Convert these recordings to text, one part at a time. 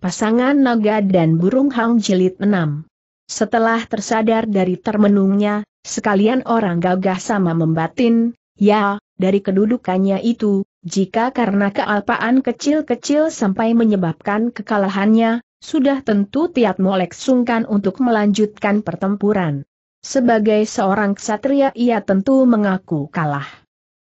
Pasangan Naga dan Burung Hang Jilid 6 Setelah tersadar dari termenungnya, sekalian orang gagah sama membatin, ya, dari kedudukannya itu, jika karena kealpaan kecil-kecil sampai menyebabkan kekalahannya, sudah tentu Tiat Molek sungkan untuk melanjutkan pertempuran. Sebagai seorang ksatria ia tentu mengaku kalah.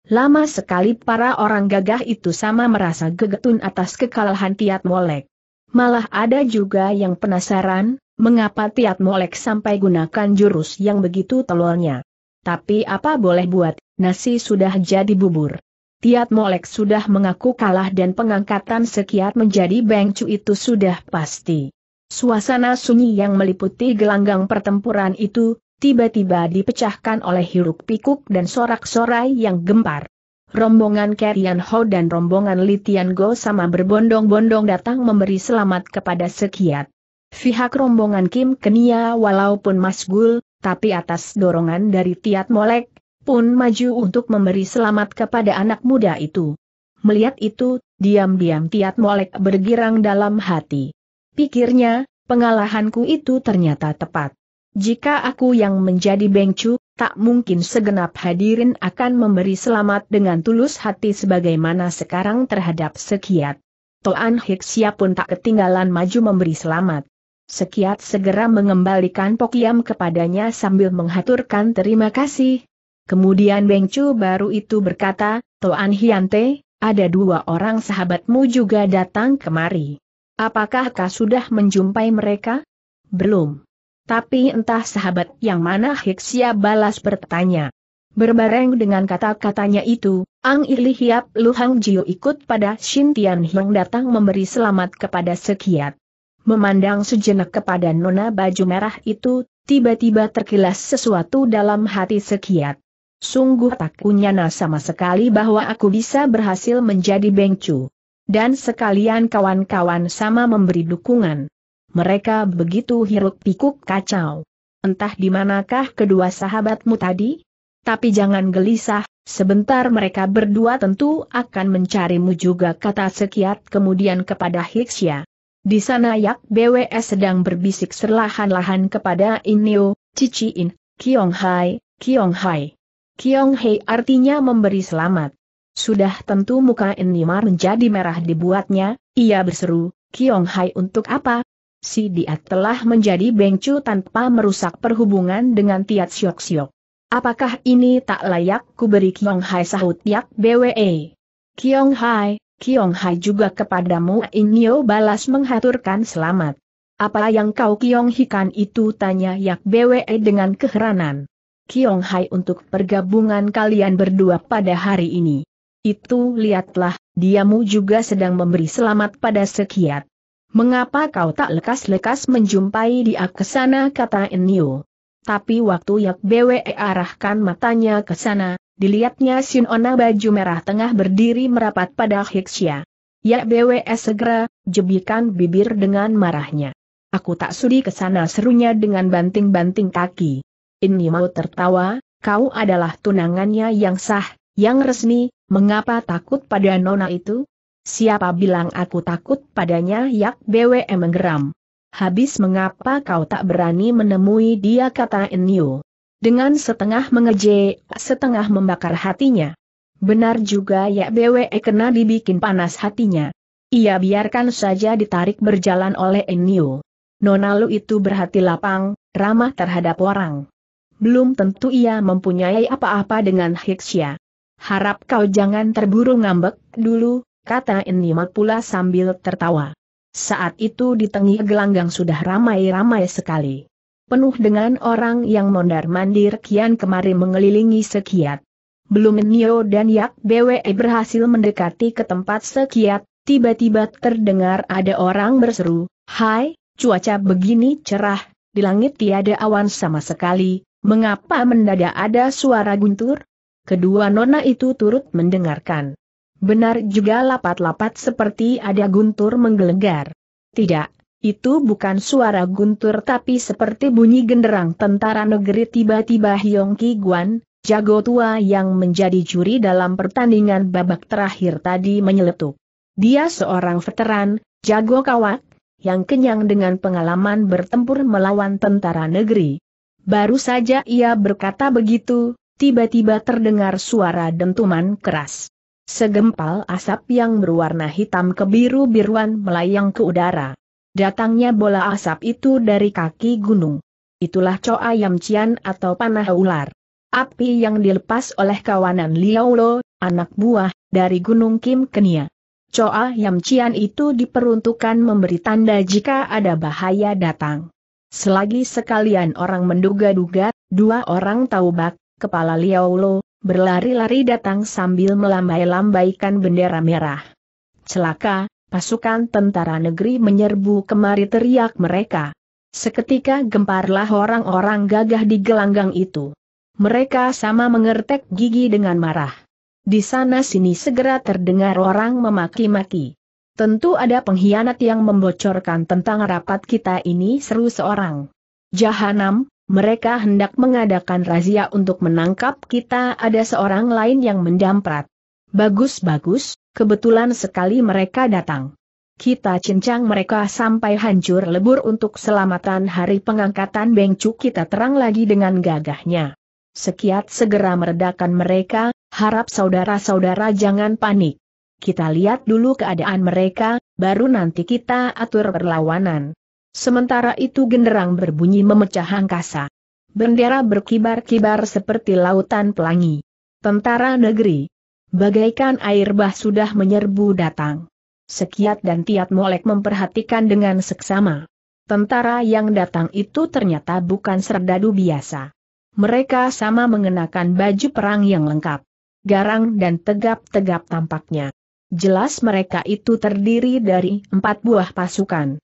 Lama sekali para orang gagah itu sama merasa gegetun atas kekalahan Tiat Molek. Malah ada juga yang penasaran, mengapa Tiat Molek sampai gunakan jurus yang begitu telurnya. Tapi apa boleh buat, nasi sudah jadi bubur. Tiat Molek sudah mengaku kalah dan pengangkatan sekiat menjadi Bengcu itu sudah pasti. Suasana sunyi yang meliputi gelanggang pertempuran itu, tiba-tiba dipecahkan oleh hiruk pikuk dan sorak-sorai yang gempar rombongan Kerian Ho dan rombongan Litian Go sama berbondong-bondong datang memberi selamat kepada Sekiat. Pihak rombongan Kim Kenia walaupun masgul, tapi atas dorongan dari Tiat Molek, pun maju untuk memberi selamat kepada anak muda itu. Melihat itu, diam-diam Tiat Molek bergirang dalam hati. Pikirnya, pengalahanku itu ternyata tepat. Jika aku yang menjadi bengcu, tak mungkin segenap hadirin akan memberi selamat dengan tulus hati sebagaimana sekarang terhadap Sekiat. Toan Hiksia pun tak ketinggalan maju memberi selamat. Sekiat segera mengembalikan pokiam kepadanya sambil menghaturkan terima kasih. Kemudian Beng Chu baru itu berkata, Toan Hiante, ada dua orang sahabatmu juga datang kemari. Apakah kau sudah menjumpai mereka? Belum. Tapi entah sahabat yang mana Hiksia balas bertanya. Berbareng dengan kata-katanya itu, Ang Ili Hiap Luhang Jiu ikut pada Shin Tian Hiong datang memberi selamat kepada Sekiat. Memandang sejenak kepada nona baju merah itu, tiba-tiba terkilas sesuatu dalam hati Sekiat. Sungguh tak kunyana sama sekali bahwa aku bisa berhasil menjadi bengcu. Dan sekalian kawan-kawan sama memberi dukungan mereka begitu hiruk pikuk kacau. Entah di manakah kedua sahabatmu tadi? Tapi jangan gelisah, sebentar mereka berdua tentu akan mencarimu juga kata sekiat kemudian kepada Hiksya. Di sana Yak BWS sedang berbisik serlahan-lahan kepada Inio, In, Kiong Hai, Kiong Hai. Kiong Hai artinya memberi selamat. Sudah tentu muka Inimar menjadi merah dibuatnya, ia berseru, Kiong Hai untuk apa, si Dia telah menjadi bengcu tanpa merusak perhubungan dengan Tiat Siok Siok. Apakah ini tak layak ku beri Kiong Hai sahut Yak BWE? Kiong Hai, Kiong Hai juga kepadamu Inyo balas menghaturkan selamat. Apa yang kau Kiong Hikan itu tanya Yak BWE dengan keheranan. Kiong Hai untuk pergabungan kalian berdua pada hari ini. Itu lihatlah, diamu juga sedang memberi selamat pada sekiat. Mengapa kau tak lekas-lekas menjumpai dia ke sana kata Enio. Tapi waktu Yak Bwe arahkan matanya ke sana, dilihatnya Sinona baju merah tengah berdiri merapat pada Hiksya. Yak Bwe segera, jebikan bibir dengan marahnya. Aku tak sudi ke sana serunya dengan banting-banting kaki. Ini mau tertawa, kau adalah tunangannya yang sah, yang resmi, mengapa takut pada nona itu? Siapa bilang aku takut padanya Yak BWM menggeram. Habis mengapa kau tak berani menemui dia kata Enyo. Dengan setengah mengejek, setengah membakar hatinya. Benar juga Yak BWE kena dibikin panas hatinya. Ia biarkan saja ditarik berjalan oleh Enyo. Nona Lu itu berhati lapang, ramah terhadap orang. Belum tentu ia mempunyai apa-apa dengan Hiksya. Harap kau jangan terburu ngambek dulu, kata Enima pula sambil tertawa. Saat itu di tengah gelanggang sudah ramai-ramai sekali. Penuh dengan orang yang mondar-mandir kian kemari mengelilingi sekiat. Belum Nio dan Yak BWE berhasil mendekati ke tempat sekiat, tiba-tiba terdengar ada orang berseru, Hai, cuaca begini cerah, di langit tiada awan sama sekali, mengapa mendadak ada suara guntur? Kedua nona itu turut mendengarkan. Benar juga lapat-lapat seperti ada guntur menggelegar. Tidak, itu bukan suara guntur tapi seperti bunyi genderang tentara negeri tiba-tiba Hyong Ki Guan, jago tua yang menjadi juri dalam pertandingan babak terakhir tadi menyeletuk. Dia seorang veteran, jago kawat, yang kenyang dengan pengalaman bertempur melawan tentara negeri. Baru saja ia berkata begitu, tiba-tiba terdengar suara dentuman keras. Segempal asap yang berwarna hitam kebiru-biruan melayang ke udara. Datangnya bola asap itu dari kaki gunung. Itulah coa ayam Cian atau panah ular. Api yang dilepas oleh kawanan Liao Lo, anak buah, dari Gunung Kim Kenia. Coa ayam Cian itu diperuntukkan memberi tanda jika ada bahaya datang. Selagi sekalian orang menduga-duga, dua orang tahu kepala Liao Lo, berlari-lari datang sambil melambai-lambaikan bendera merah. Celaka, pasukan tentara negeri menyerbu kemari teriak mereka. Seketika gemparlah orang-orang gagah di gelanggang itu. Mereka sama mengertek gigi dengan marah. Di sana-sini segera terdengar orang memaki-maki. Tentu ada pengkhianat yang membocorkan tentang rapat kita ini seru seorang. Jahanam, mereka hendak mengadakan razia untuk menangkap kita ada seorang lain yang mendamprat. Bagus-bagus, kebetulan sekali mereka datang. Kita cincang mereka sampai hancur lebur untuk selamatan hari pengangkatan Bengcu kita terang lagi dengan gagahnya. Sekiat segera meredakan mereka, harap saudara-saudara jangan panik. Kita lihat dulu keadaan mereka, baru nanti kita atur perlawanan. Sementara itu genderang berbunyi memecah angkasa. Bendera berkibar-kibar seperti lautan pelangi. Tentara negeri. Bagaikan air bah sudah menyerbu datang. Sekiat dan Tiat Molek memperhatikan dengan seksama. Tentara yang datang itu ternyata bukan serdadu biasa. Mereka sama mengenakan baju perang yang lengkap. Garang dan tegap-tegap tampaknya. Jelas mereka itu terdiri dari empat buah pasukan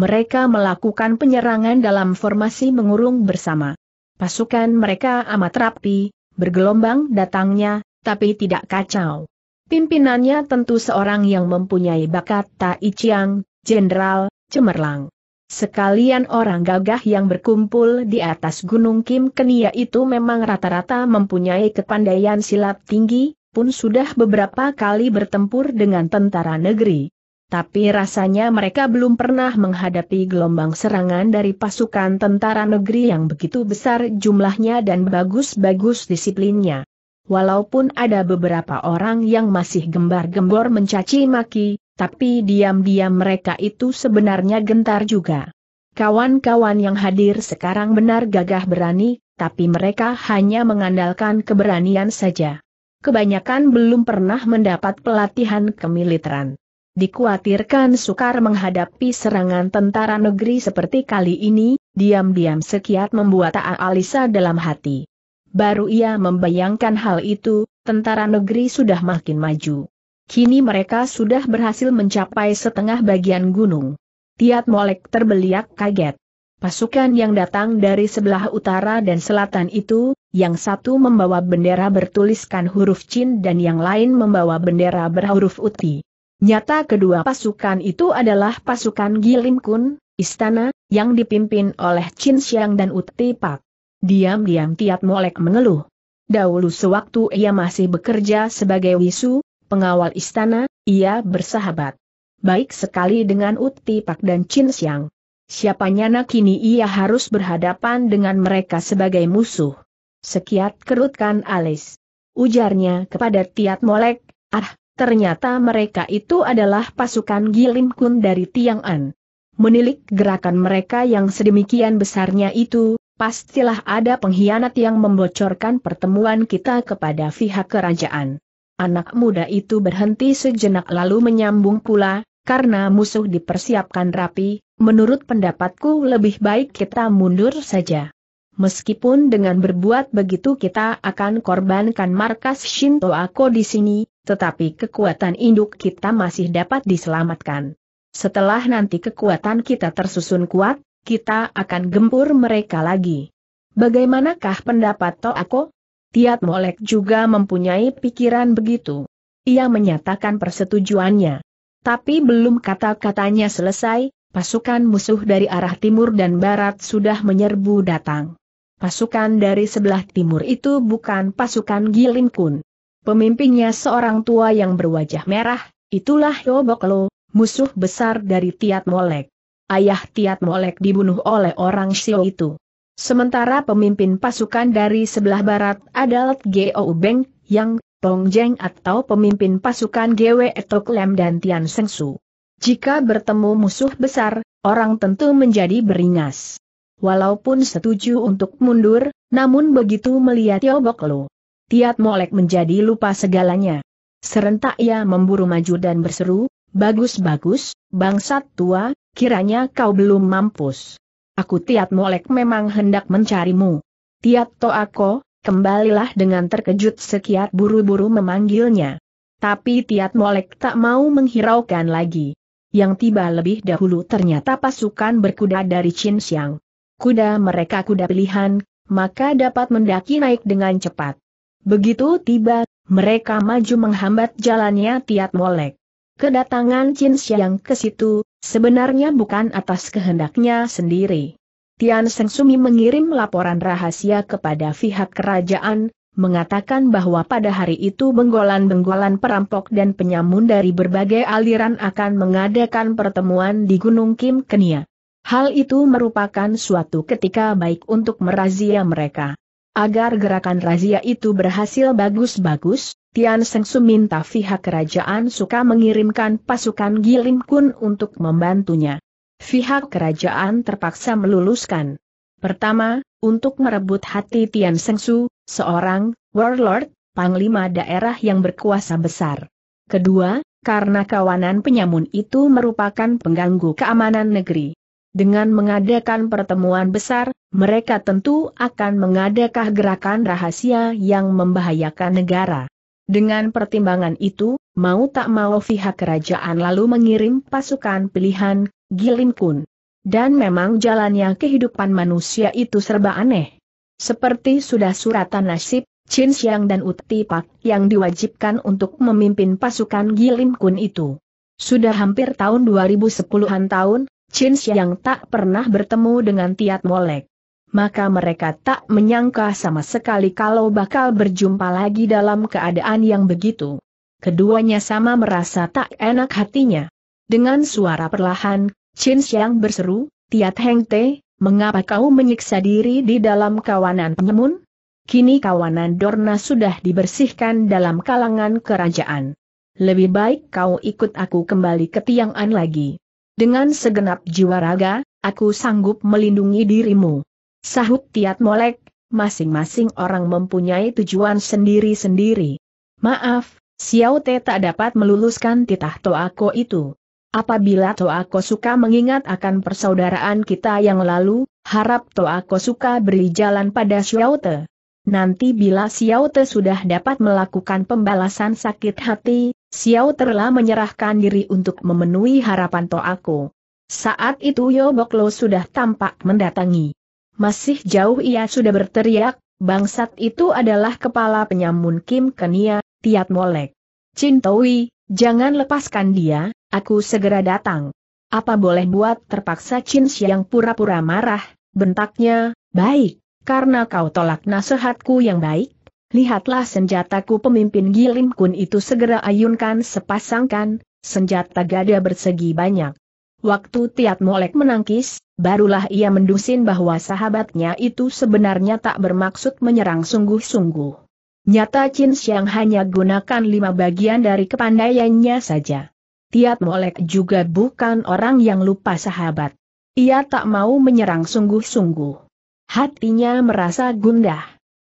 mereka melakukan penyerangan dalam formasi mengurung bersama. Pasukan mereka amat rapi, bergelombang datangnya, tapi tidak kacau. Pimpinannya tentu seorang yang mempunyai bakat Tai Chiang, jenderal, cemerlang. Sekalian orang gagah yang berkumpul di atas Gunung Kim Kenia itu memang rata-rata mempunyai kepandaian silat tinggi, pun sudah beberapa kali bertempur dengan tentara negeri. Tapi rasanya mereka belum pernah menghadapi gelombang serangan dari pasukan tentara negeri yang begitu besar jumlahnya dan bagus-bagus disiplinnya. Walaupun ada beberapa orang yang masih gembar-gembor mencaci maki, tapi diam-diam mereka itu sebenarnya gentar juga. Kawan-kawan yang hadir sekarang benar gagah berani, tapi mereka hanya mengandalkan keberanian saja. Kebanyakan belum pernah mendapat pelatihan kemiliteran. Dikuatirkan sukar menghadapi serangan tentara negeri seperti kali ini, diam-diam sekiat membuat A. Alisa dalam hati. Baru ia membayangkan hal itu, tentara negeri sudah makin maju. Kini mereka sudah berhasil mencapai setengah bagian gunung. Tiat Molek terbeliak kaget. Pasukan yang datang dari sebelah utara dan selatan itu, yang satu membawa bendera bertuliskan huruf Chin dan yang lain membawa bendera berhuruf Uti. Nyata kedua pasukan itu adalah pasukan Gilim Kun, istana, yang dipimpin oleh Chin Xiang dan Uti Pak. Diam-diam Tiat Molek mengeluh. Dahulu sewaktu ia masih bekerja sebagai wisu, pengawal istana, ia bersahabat. Baik sekali dengan Uti Pak dan Chin Xiang. Siapanya nak kini ia harus berhadapan dengan mereka sebagai musuh. Sekiat kerutkan alis. Ujarnya kepada Tiat Molek, ah, Ternyata mereka itu adalah pasukan Gilim Kun dari Tiang'an. Menilik gerakan mereka yang sedemikian besarnya itu, pastilah ada pengkhianat yang membocorkan pertemuan kita kepada pihak kerajaan. Anak muda itu berhenti sejenak lalu menyambung pula, karena musuh dipersiapkan rapi, menurut pendapatku lebih baik kita mundur saja. Meskipun dengan berbuat begitu kita akan korbankan markas Shinto Ako di sini, tetapi kekuatan induk kita masih dapat diselamatkan. Setelah nanti kekuatan kita tersusun kuat, kita akan gempur mereka lagi. Bagaimanakah pendapat Toako? Tiat Molek juga mempunyai pikiran begitu. Ia menyatakan persetujuannya. Tapi belum kata-katanya selesai, pasukan musuh dari arah timur dan barat sudah menyerbu datang. Pasukan dari sebelah timur itu bukan pasukan Gilinkun. Pemimpinnya seorang tua yang berwajah merah, itulah Yoboklo, musuh besar dari Tiat Molek. Ayah Tiat Molek dibunuh oleh orang Sio itu. Sementara pemimpin pasukan dari sebelah barat adalah Geo Beng, yang Tongjeng atau pemimpin pasukan GW Etoklem dan Tian Sengsu. Jika bertemu musuh besar, orang tentu menjadi beringas. Walaupun setuju untuk mundur, namun begitu melihat Yoboklo, Tiat Molek menjadi lupa segalanya. Serentak ia memburu maju dan berseru, bagus-bagus, bangsat tua, kiranya kau belum mampus. Aku Tiat Molek memang hendak mencarimu. Tiat Toako, kembalilah dengan terkejut sekiat buru-buru memanggilnya. Tapi Tiat Molek tak mau menghiraukan lagi. Yang tiba lebih dahulu ternyata pasukan berkuda dari Chin Siang. Kuda mereka kuda pilihan, maka dapat mendaki naik dengan cepat. Begitu tiba, mereka maju menghambat jalannya Tiat Molek. Kedatangan Chin Xiang ke situ, sebenarnya bukan atas kehendaknya sendiri. Tian Seng Sumi mengirim laporan rahasia kepada pihak kerajaan, mengatakan bahwa pada hari itu benggolan-benggolan perampok dan penyamun dari berbagai aliran akan mengadakan pertemuan di Gunung Kim Kenia. Hal itu merupakan suatu ketika baik untuk merazia mereka. Agar gerakan razia itu berhasil bagus-bagus, Tian Su minta pihak kerajaan suka mengirimkan pasukan Gilim Kun untuk membantunya. Pihak kerajaan terpaksa meluluskan. Pertama, untuk merebut hati Tian Su, seorang warlord, panglima daerah yang berkuasa besar. Kedua, karena kawanan penyamun itu merupakan pengganggu keamanan negeri. Dengan mengadakan pertemuan besar, mereka tentu akan mengadakan gerakan rahasia yang membahayakan negara. Dengan pertimbangan itu, mau tak mau pihak kerajaan lalu mengirim pasukan pilihan, Gilin Kun. Dan memang jalannya kehidupan manusia itu serba aneh. Seperti sudah suratan nasib, Chin Xiang dan Uti Pak yang diwajibkan untuk memimpin pasukan Gilin Kun itu. Sudah hampir tahun 2010-an tahun, Chin Xiang tak pernah bertemu dengan Tiat Molek. Maka mereka tak menyangka sama sekali kalau bakal berjumpa lagi dalam keadaan yang begitu. Keduanya sama merasa tak enak hatinya. Dengan suara perlahan, Chin Xiang berseru, Tiat Heng Te, mengapa kau menyiksa diri di dalam kawanan penyemun? Kini kawanan Dorna sudah dibersihkan dalam kalangan kerajaan. Lebih baik kau ikut aku kembali ke Tiang'an lagi. Dengan segenap jiwa raga, aku sanggup melindungi dirimu. Sahut Tiat Molek, masing-masing orang mempunyai tujuan sendiri-sendiri. Maaf, Xiao Te tak dapat meluluskan titah Toako itu. Apabila Toako suka mengingat akan persaudaraan kita yang lalu, harap Toako suka beri jalan pada Xiao Te. Nanti bila Xiao Te sudah dapat melakukan pembalasan sakit hati, Xiao Terla menyerahkan diri untuk memenuhi harapan Toako. Saat itu Yoboklo sudah tampak mendatangi. Masih jauh ia sudah berteriak, bangsat itu adalah kepala penyamun Kim Kenia, Tiat Molek. Cintowi, jangan lepaskan dia, aku segera datang. Apa boleh buat terpaksa Chin yang pura-pura marah, bentaknya, baik, karena kau tolak nasihatku yang baik, Lihatlah senjataku pemimpin Gilim Kun itu segera ayunkan sepasangkan, senjata gada bersegi banyak. Waktu Tiat Molek menangkis, barulah ia mendusin bahwa sahabatnya itu sebenarnya tak bermaksud menyerang sungguh-sungguh. Nyata Chin Xiang hanya gunakan lima bagian dari kepandaiannya saja. Tiat Molek juga bukan orang yang lupa sahabat. Ia tak mau menyerang sungguh-sungguh. Hatinya merasa gundah.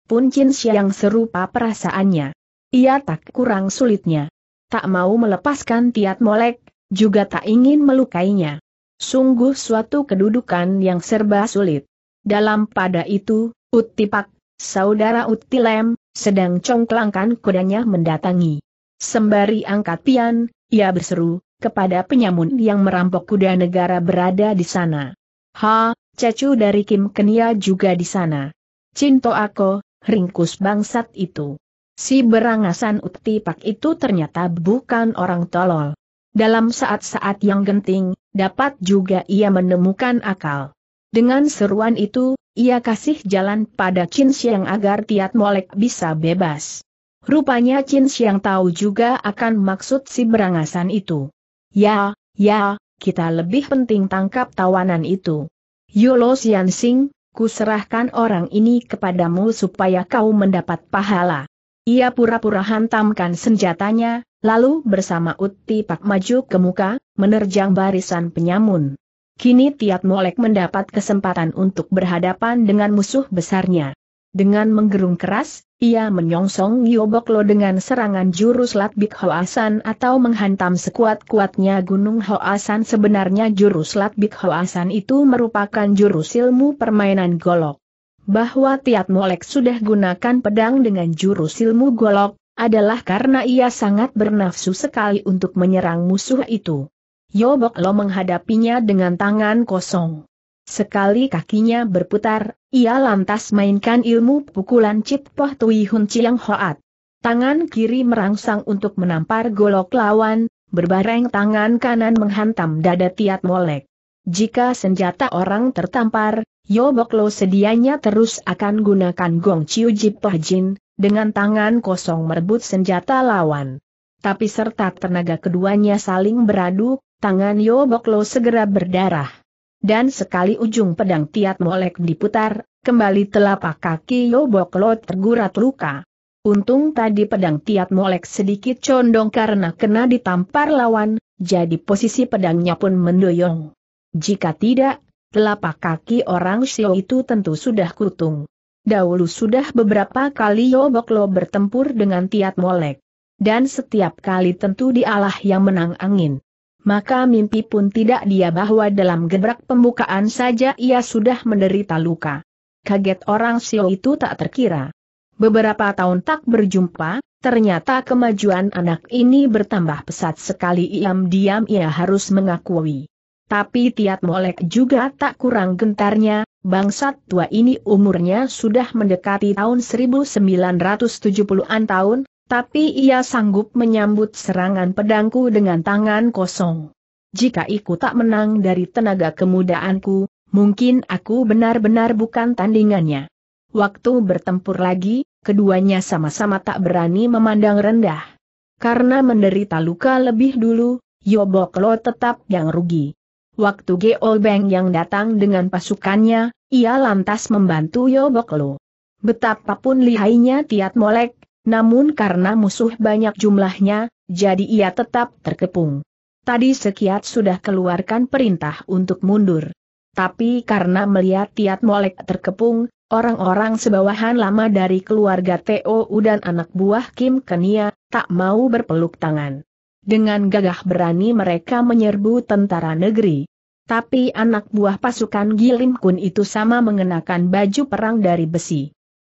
Pun Chin Xiang serupa perasaannya. Ia tak kurang sulitnya. Tak mau melepaskan Tiat Molek, juga tak ingin melukainya. Sungguh suatu kedudukan yang serba sulit. Dalam pada itu, Utipak, saudara Utilem, sedang congklangkan kudanya mendatangi. Sembari angkat pian, ia berseru, kepada penyamun yang merampok kuda negara berada di sana. Ha, Cecu dari Kim Kenia juga di sana. Cinto aku, ringkus bangsat itu. Si berangasan utipak itu ternyata bukan orang tolol. Dalam saat-saat yang genting, dapat juga ia menemukan akal. Dengan seruan itu, ia kasih jalan pada Chin Xiang agar Tiat Molek bisa bebas. Rupanya Chin Xiang tahu juga akan maksud si berangasan itu. Ya, ya, kita lebih penting tangkap tawanan itu. Yolo Xian Sing, kuserahkan orang ini kepadamu supaya kau mendapat pahala. Ia pura-pura hantamkan senjatanya, lalu bersama Uti Pak maju ke muka, menerjang barisan penyamun. Kini Tiat Molek mendapat kesempatan untuk berhadapan dengan musuh besarnya. Dengan menggerung keras, ia menyongsong Yoboklo dengan serangan jurus Latbik Hoasan atau menghantam sekuat-kuatnya Gunung Hoasan sebenarnya jurus Latbik Hoasan itu merupakan jurus ilmu permainan golok. Bahwa Tiat Molek sudah gunakan pedang dengan jurus ilmu golok, adalah karena ia sangat bernafsu sekali untuk menyerang musuh itu. Yoboklo menghadapinya dengan tangan kosong. Sekali kakinya berputar, ia lantas mainkan ilmu pukulan Cip Poh Tui Hun Chiang Hoat. Tangan kiri merangsang untuk menampar golok lawan, berbareng tangan kanan menghantam dada Tiat Molek. Jika senjata orang tertampar, Yoboklo sedianya terus akan gunakan Gong Chiu Poh Jin, dengan tangan kosong merebut senjata lawan. Tapi serta tenaga keduanya saling beradu, tangan Yoboklo segera berdarah. Dan sekali ujung pedang Tiat Molek diputar, kembali telapak kaki Yoboklo tergurat luka. Untung tadi pedang Tiat Molek sedikit condong karena kena ditampar lawan, jadi posisi pedangnya pun mendoyong. Jika tidak, telapak kaki orang Xiao itu tentu sudah kutung. Dahulu sudah beberapa kali Yoboklo bertempur dengan Tiat Molek. Dan setiap kali tentu dialah yang menang angin maka mimpi pun tidak dia bahwa dalam gebrak pembukaan saja ia sudah menderita luka. Kaget orang Sio itu tak terkira. Beberapa tahun tak berjumpa, ternyata kemajuan anak ini bertambah pesat sekali iam-diam ia harus mengakui. Tapi Tiat Molek juga tak kurang gentarnya, bangsat tua ini umurnya sudah mendekati tahun 1970-an tahun, tapi ia sanggup menyambut serangan pedangku dengan tangan kosong. Jika aku tak menang dari tenaga kemudaanku, mungkin aku benar-benar bukan tandingannya. Waktu bertempur lagi, keduanya sama-sama tak berani memandang rendah. Karena menderita luka lebih dulu, Yoboklo tetap yang rugi. Waktu Geolbeng yang datang dengan pasukannya, ia lantas membantu Yoboklo. Betapapun lihainya Tiat Molek, namun karena musuh banyak jumlahnya, jadi ia tetap terkepung. Tadi Sekiat sudah keluarkan perintah untuk mundur. Tapi karena melihat Tiat Molek terkepung, orang-orang sebawahan lama dari keluarga TOU dan anak buah Kim Kenia, tak mau berpeluk tangan. Dengan gagah berani mereka menyerbu tentara negeri. Tapi anak buah pasukan Gilim Kun itu sama mengenakan baju perang dari besi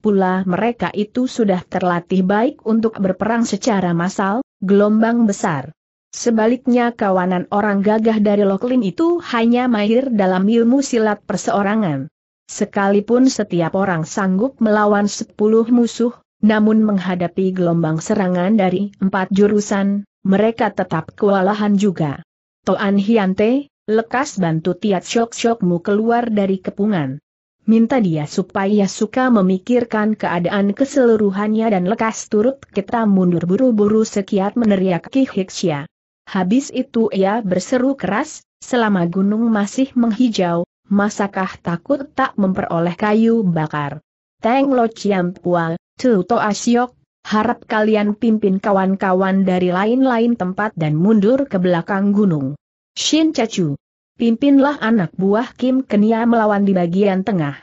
pula mereka itu sudah terlatih baik untuk berperang secara massal, gelombang besar. Sebaliknya kawanan orang gagah dari Loklin itu hanya mahir dalam ilmu silat perseorangan. Sekalipun setiap orang sanggup melawan sepuluh musuh, namun menghadapi gelombang serangan dari empat jurusan, mereka tetap kewalahan juga. Toan Hiante, lekas bantu Tiat Syok Syokmu keluar dari kepungan. Minta dia supaya suka memikirkan keadaan keseluruhannya dan lekas turut kita mundur buru-buru sekiat meneriak Ki Hiksya. Habis itu ia berseru keras, selama gunung masih menghijau, masakah takut tak memperoleh kayu bakar? Teng Lo ciam Pual, Tu Asyok, harap kalian pimpin kawan-kawan dari lain-lain tempat dan mundur ke belakang gunung. Shin Chachu pimpinlah anak buah Kim Kenia melawan di bagian tengah.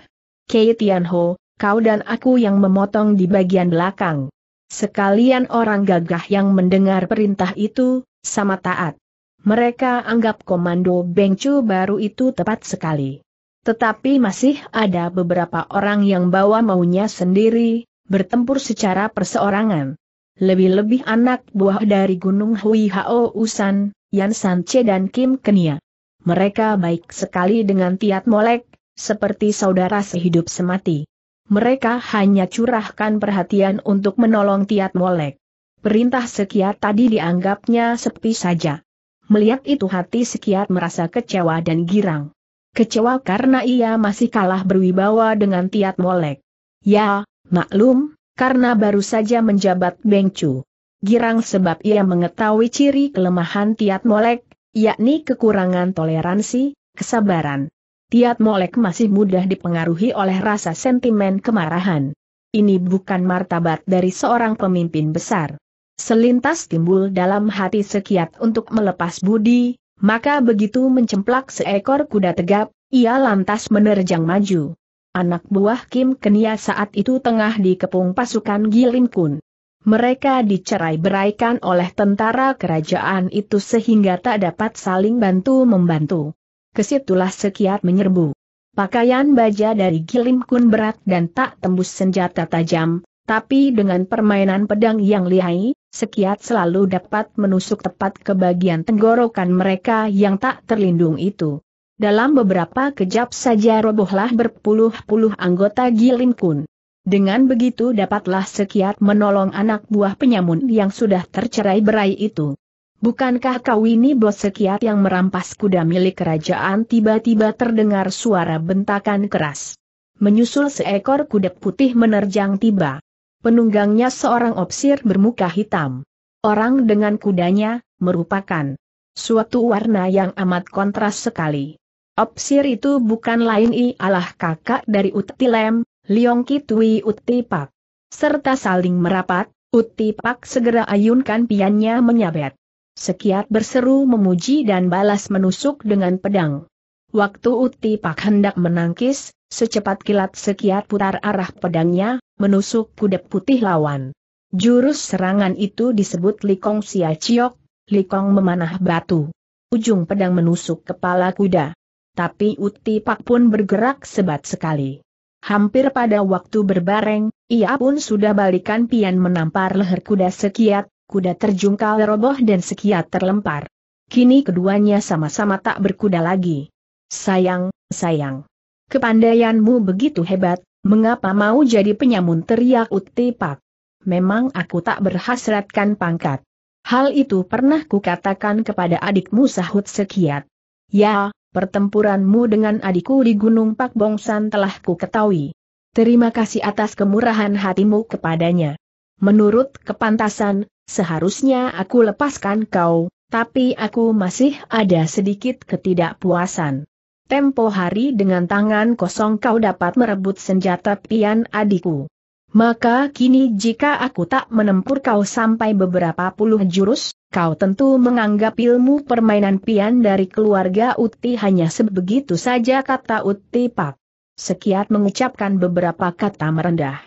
Kei Tianho, kau dan aku yang memotong di bagian belakang. Sekalian orang gagah yang mendengar perintah itu, sama taat. Mereka anggap komando Bengcu baru itu tepat sekali. Tetapi masih ada beberapa orang yang bawa maunya sendiri, bertempur secara perseorangan. Lebih-lebih anak buah dari Gunung Hui Hao Usan, Yan Sanche dan Kim Kenia. Mereka baik sekali dengan Tiat Molek, seperti saudara sehidup semati. Mereka hanya curahkan perhatian untuk menolong Tiat Molek. Perintah Sekiat tadi dianggapnya sepi saja. Melihat itu hati Sekiat merasa kecewa dan girang. Kecewa karena ia masih kalah berwibawa dengan Tiat Molek. Ya, maklum, karena baru saja menjabat Bengcu. Girang sebab ia mengetahui ciri kelemahan Tiat Molek, yakni kekurangan toleransi, kesabaran. Tiat Molek masih mudah dipengaruhi oleh rasa sentimen kemarahan. Ini bukan martabat dari seorang pemimpin besar. Selintas timbul dalam hati sekiat untuk melepas budi, maka begitu mencemplak seekor kuda tegap, ia lantas menerjang maju. Anak buah Kim Kenia saat itu tengah dikepung pasukan Gilim Kun. Mereka dicerai-beraikan oleh tentara kerajaan itu sehingga tak dapat saling bantu-membantu. Kesitulah sekiat menyerbu. Pakaian baja dari Gilim Kun berat dan tak tembus senjata tajam, tapi dengan permainan pedang yang lihai, sekiat selalu dapat menusuk tepat ke bagian tenggorokan mereka yang tak terlindung itu. Dalam beberapa kejap saja robohlah berpuluh-puluh anggota Gilim Kun. Dengan begitu dapatlah sekiat menolong anak buah penyamun yang sudah tercerai berai itu. Bukankah kau ini bos sekiat yang merampas kuda milik kerajaan tiba-tiba terdengar suara bentakan keras. Menyusul seekor kuda putih menerjang tiba. Penunggangnya seorang opsir bermuka hitam. Orang dengan kudanya, merupakan suatu warna yang amat kontras sekali. Opsir itu bukan lain ialah kakak dari Utilem, Liong Kitui Utipak. Serta saling merapat, Utipak segera ayunkan piannya menyabet. Sekiat berseru memuji dan balas menusuk dengan pedang. Waktu Utipak hendak menangkis, secepat kilat sekiat putar arah pedangnya, menusuk kudep putih lawan. Jurus serangan itu disebut Likong Sia Ciok, Likong memanah batu. Ujung pedang menusuk kepala kuda. Tapi Utipak pun bergerak sebat sekali. Hampir pada waktu berbareng, ia pun sudah balikan pian menampar leher kuda sekiat, kuda terjungkal roboh dan sekiat terlempar. Kini keduanya sama-sama tak berkuda lagi. Sayang, sayang. Kepandaianmu begitu hebat, mengapa mau jadi penyamun teriak Utipak. Memang aku tak berhasratkan pangkat. Hal itu pernah kukatakan kepada adikmu sahut sekiat. Ya, pertempuranmu dengan adikku di Gunung Pak Bongsan telah ku ketahui. Terima kasih atas kemurahan hatimu kepadanya. Menurut kepantasan, seharusnya aku lepaskan kau, tapi aku masih ada sedikit ketidakpuasan. Tempo hari dengan tangan kosong kau dapat merebut senjata pian adikku. Maka kini jika aku tak menempur kau sampai beberapa puluh jurus, kau tentu menganggap ilmu permainan pian dari keluarga Uti hanya sebegitu saja kata Uti Pak. Sekiat mengucapkan beberapa kata merendah.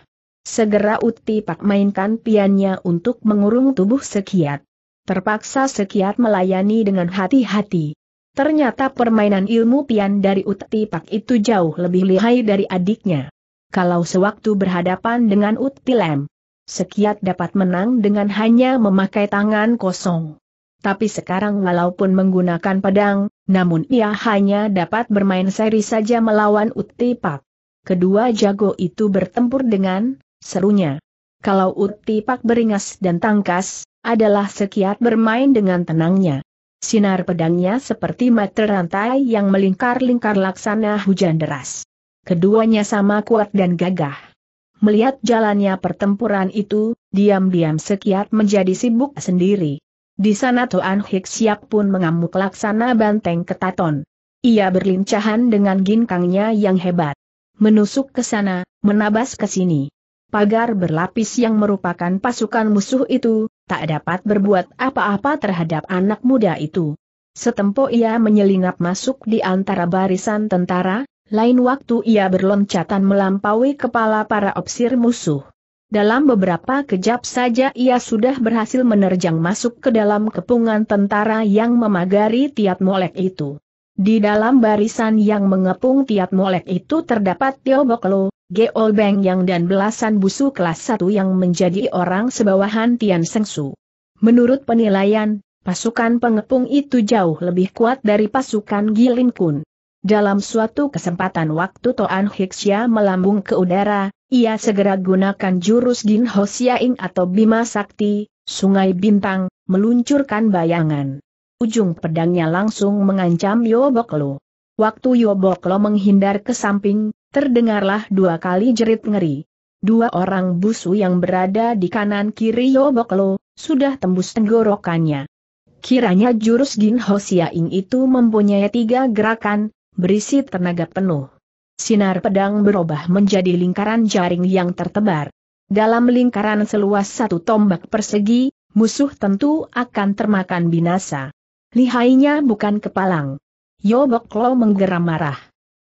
Segera Uti Pak mainkan piannya untuk mengurung tubuh Sekiat. Terpaksa Sekiat melayani dengan hati-hati. Ternyata permainan ilmu pian dari Uti Pak itu jauh lebih lihai dari adiknya kalau sewaktu berhadapan dengan Utpilem. Sekiat dapat menang dengan hanya memakai tangan kosong. Tapi sekarang walaupun menggunakan pedang, namun ia hanya dapat bermain seri saja melawan Pak. Kedua jago itu bertempur dengan, serunya. Kalau Pak beringas dan tangkas, adalah sekiat bermain dengan tenangnya. Sinar pedangnya seperti mata rantai yang melingkar-lingkar laksana hujan deras. Keduanya sama kuat dan gagah. Melihat jalannya pertempuran itu, diam-diam sekiat menjadi sibuk sendiri. Di sana Toan Hik siap pun mengamuk laksana banteng ketaton. Ia berlincahan dengan ginkangnya yang hebat. Menusuk ke sana, menabas ke sini. Pagar berlapis yang merupakan pasukan musuh itu, tak dapat berbuat apa-apa terhadap anak muda itu. Setempo ia menyelinap masuk di antara barisan tentara, lain waktu ia berloncatan melampaui kepala para opsir musuh. Dalam beberapa kejap saja ia sudah berhasil menerjang masuk ke dalam kepungan tentara yang memagari Tiat Molek itu. Di dalam barisan yang mengepung Tiat Molek itu terdapat Tio Boklo, Geol Beng Yang dan belasan busu kelas 1 yang menjadi orang sebawahan Tian Sengsu. Menurut penilaian, pasukan pengepung itu jauh lebih kuat dari pasukan Gilin Kun. Dalam suatu kesempatan waktu Toan Hixia melambung ke udara, ia segera gunakan jurus Gin Hosiaing atau Bima Sakti, Sungai Bintang, meluncurkan bayangan. Ujung pedangnya langsung mengancam Yoboklo. Waktu Yoboklo menghindar ke samping, terdengarlah dua kali jerit ngeri. Dua orang busu yang berada di kanan kiri Yoboklo, sudah tembus tenggorokannya. Kiranya jurus Gin Hosiaing itu mempunyai tiga gerakan, berisi tenaga penuh. Sinar pedang berubah menjadi lingkaran jaring yang tertebar. Dalam lingkaran seluas satu tombak persegi, musuh tentu akan termakan binasa. Lihainya bukan kepalang. Yoboklo menggeram marah.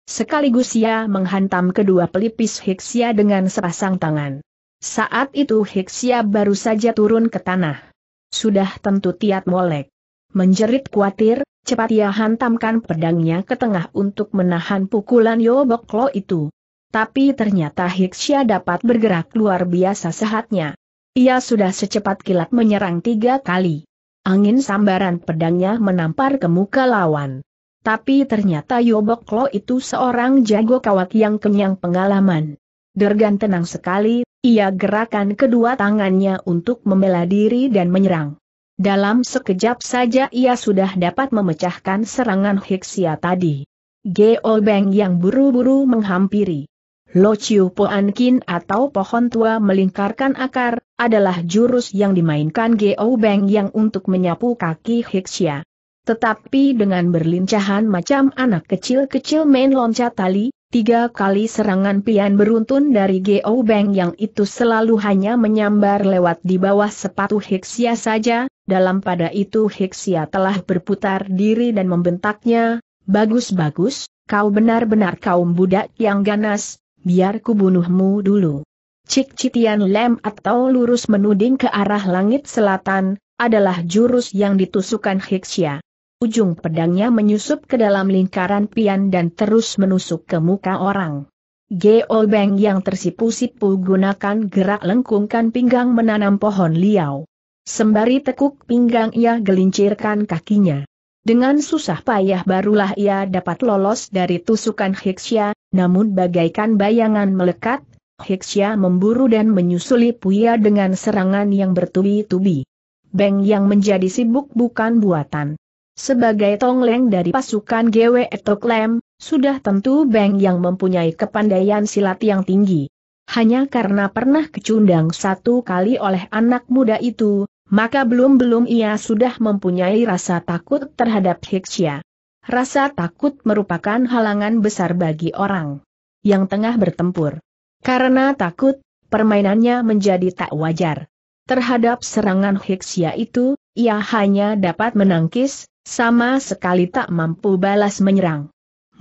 Sekaligus ia menghantam kedua pelipis Hiksia dengan sepasang tangan. Saat itu Hiksia baru saja turun ke tanah. Sudah tentu tiat molek. Menjerit khawatir, Cepat ia hantamkan pedangnya ke tengah untuk menahan pukulan Yoboklo itu. Tapi ternyata Hiksya dapat bergerak luar biasa sehatnya. Ia sudah secepat kilat menyerang tiga kali. Angin sambaran pedangnya menampar ke muka lawan. Tapi ternyata Yoboklo itu seorang jago kawat yang kenyang pengalaman. Dergan tenang sekali, ia gerakan kedua tangannya untuk membela diri dan menyerang. Dalam sekejap saja ia sudah dapat memecahkan serangan Hixia tadi. Geo Beng yang buru-buru menghampiri. Lo Chiu Poankin atau pohon tua melingkarkan akar, adalah jurus yang dimainkan Geo Beng yang untuk menyapu kaki Hixia. Tetapi dengan berlincahan macam anak kecil-kecil main loncat tali, Tiga kali serangan pian beruntun dari Geo Bang yang itu selalu hanya menyambar lewat di bawah sepatu Hixia saja, dalam pada itu Hixia telah berputar diri dan membentaknya, Bagus-bagus, kau benar-benar kaum budak yang ganas, biar ku bunuhmu dulu. Cik Citian Lem atau lurus menuding ke arah langit selatan, adalah jurus yang ditusukan Hixia ujung pedangnya menyusup ke dalam lingkaran pian dan terus menusuk ke muka orang. Geol Beng yang tersipu-sipu gunakan gerak lengkungkan pinggang menanam pohon liau. Sembari tekuk pinggang ia gelincirkan kakinya. Dengan susah payah barulah ia dapat lolos dari tusukan Hiksya, namun bagaikan bayangan melekat, Hiksya memburu dan menyusuli Puya dengan serangan yang bertubi-tubi. Beng yang menjadi sibuk bukan buatan. Sebagai tongleng dari pasukan GW Toklem, sudah tentu Beng yang mempunyai kepandaian silat yang tinggi. Hanya karena pernah kecundang satu kali oleh anak muda itu, maka belum-belum ia sudah mempunyai rasa takut terhadap Hiksya. Rasa takut merupakan halangan besar bagi orang yang tengah bertempur. Karena takut, permainannya menjadi tak wajar. Terhadap serangan Hiksya itu, ia hanya dapat menangkis, sama sekali tak mampu balas menyerang.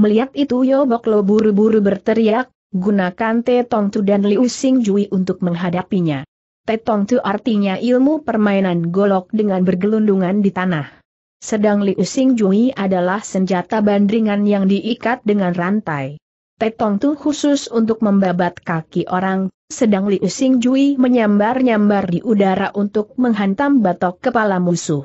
Melihat itu Yoboklo Lo buru-buru berteriak, gunakan Tong Tu dan Liu Sing Jui untuk menghadapinya. Tong Tu artinya ilmu permainan golok dengan bergelundungan di tanah. Sedang Liu Sing Jui adalah senjata bandringan yang diikat dengan rantai. Tong Tu khusus untuk membabat kaki orang, sedang Liu Sing Jui menyambar-nyambar di udara untuk menghantam batok kepala musuh.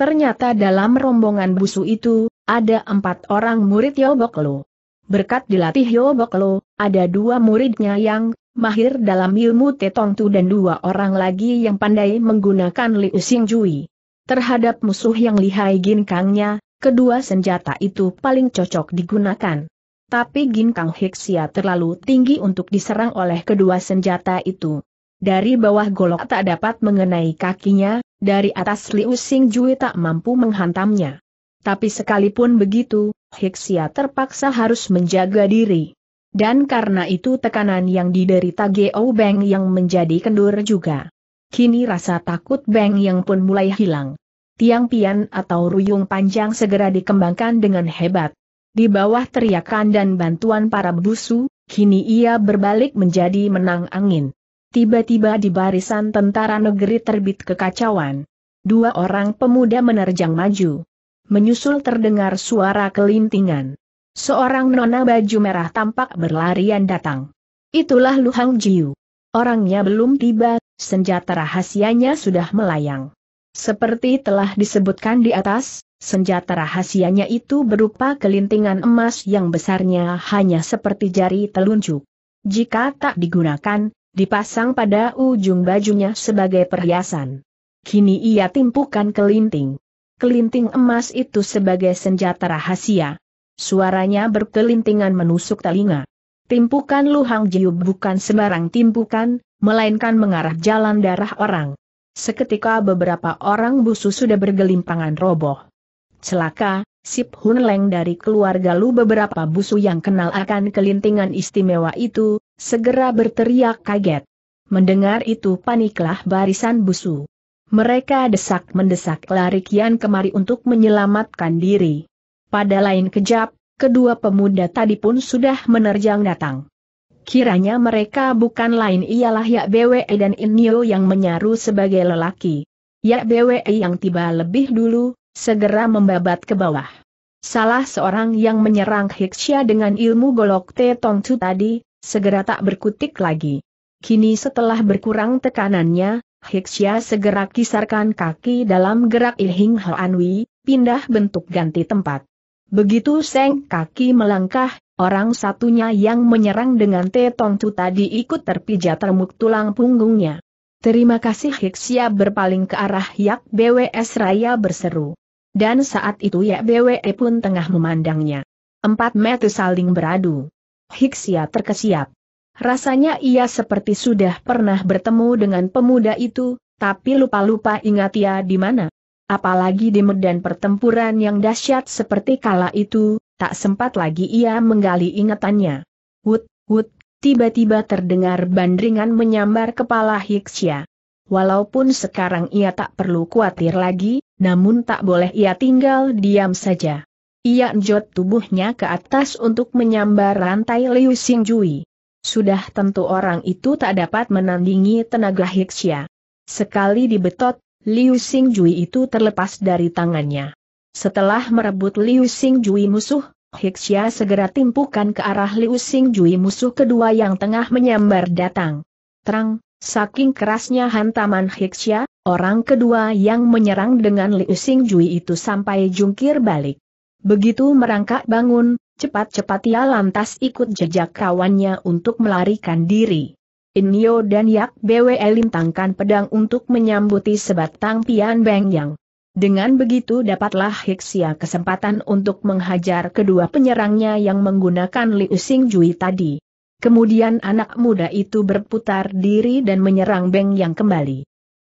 Ternyata dalam rombongan busu itu, ada empat orang murid Yoboklo. Berkat dilatih Yoboklo, ada dua muridnya yang mahir dalam ilmu Tetongtu dan dua orang lagi yang pandai menggunakan Liu Xing Jui. Terhadap musuh yang lihai ginkangnya, kedua senjata itu paling cocok digunakan. Tapi ginkang Hixia terlalu tinggi untuk diserang oleh kedua senjata itu. Dari bawah golok tak dapat mengenai kakinya, dari atas Liu Sing Jui tak mampu menghantamnya. Tapi sekalipun begitu, Hixia terpaksa harus menjaga diri. Dan karena itu tekanan yang diderita Geo Beng yang menjadi kendur juga. Kini rasa takut Beng yang pun mulai hilang. Tiang pian atau ruyung panjang segera dikembangkan dengan hebat. Di bawah teriakan dan bantuan para busu, kini ia berbalik menjadi menang angin. Tiba-tiba di barisan tentara negeri terbit kekacauan. Dua orang pemuda menerjang maju. Menyusul terdengar suara kelintingan. Seorang nona baju merah tampak berlarian datang. Itulah Lu Hang Jiu. Orangnya belum tiba, senjata rahasianya sudah melayang. Seperti telah disebutkan di atas, senjata rahasianya itu berupa kelintingan emas yang besarnya hanya seperti jari telunjuk. Jika tak digunakan, dipasang pada ujung bajunya sebagai perhiasan. Kini ia timpukan kelinting. Kelinting emas itu sebagai senjata rahasia. Suaranya berkelintingan menusuk telinga. Timpukan Luhang Jiu bukan sembarang timpukan, melainkan mengarah jalan darah orang. Seketika beberapa orang busu sudah bergelimpangan roboh. Celaka, Sip Hun Leng dari keluarga Lu beberapa busu yang kenal akan kelintingan istimewa itu, segera berteriak kaget. Mendengar itu paniklah barisan busu. Mereka desak-mendesak lari kian kemari untuk menyelamatkan diri. Pada lain kejap, kedua pemuda tadi pun sudah menerjang datang. Kiranya mereka bukan lain ialah Yak Bwe dan Inyo yang menyaru sebagai lelaki. Yak Bwe yang tiba lebih dulu, segera membabat ke bawah. Salah seorang yang menyerang Hiksya dengan ilmu golok Tetong Tsu tadi, segera tak berkutik lagi. Kini setelah berkurang tekanannya, Hixia segera kisarkan kaki dalam gerak Ilhing Hoanwi, pindah bentuk ganti tempat. Begitu Seng kaki melangkah, orang satunya yang menyerang dengan te tu tadi ikut terpijat remuk tulang punggungnya. Terima kasih Hixia berpaling ke arah Yak BWS Raya berseru. Dan saat itu Yak BWE pun tengah memandangnya. Empat mata saling beradu. Hiksia terkesiap. Rasanya ia seperti sudah pernah bertemu dengan pemuda itu, tapi lupa-lupa ingat ia di mana. Apalagi di medan pertempuran yang dahsyat seperti kala itu, tak sempat lagi ia menggali ingatannya. Wut, wut, tiba-tiba terdengar bandringan menyambar kepala Hiksia. Walaupun sekarang ia tak perlu khawatir lagi, namun tak boleh ia tinggal diam saja. Ia njot tubuhnya ke atas untuk menyambar rantai Liu Xingjui. Sudah tentu orang itu tak dapat menandingi tenaga Hixia. Sekali dibetot, Liu Xingjui itu terlepas dari tangannya. Setelah merebut Liu Xingjui musuh, Hixia segera timpukan ke arah Liu Xingjui musuh kedua yang tengah menyambar datang. Terang, saking kerasnya hantaman Hixia, orang kedua yang menyerang dengan Liu Xingjui itu sampai jungkir balik. Begitu merangkak bangun, cepat-cepat ia lantas ikut jejak kawannya untuk melarikan diri. Inyo dan Yak Bwe lintangkan pedang untuk menyambuti sebatang pian Beng Yang. Dengan begitu dapatlah Hiksia kesempatan untuk menghajar kedua penyerangnya yang menggunakan Liusing Jui tadi. Kemudian anak muda itu berputar diri dan menyerang Beng Yang kembali.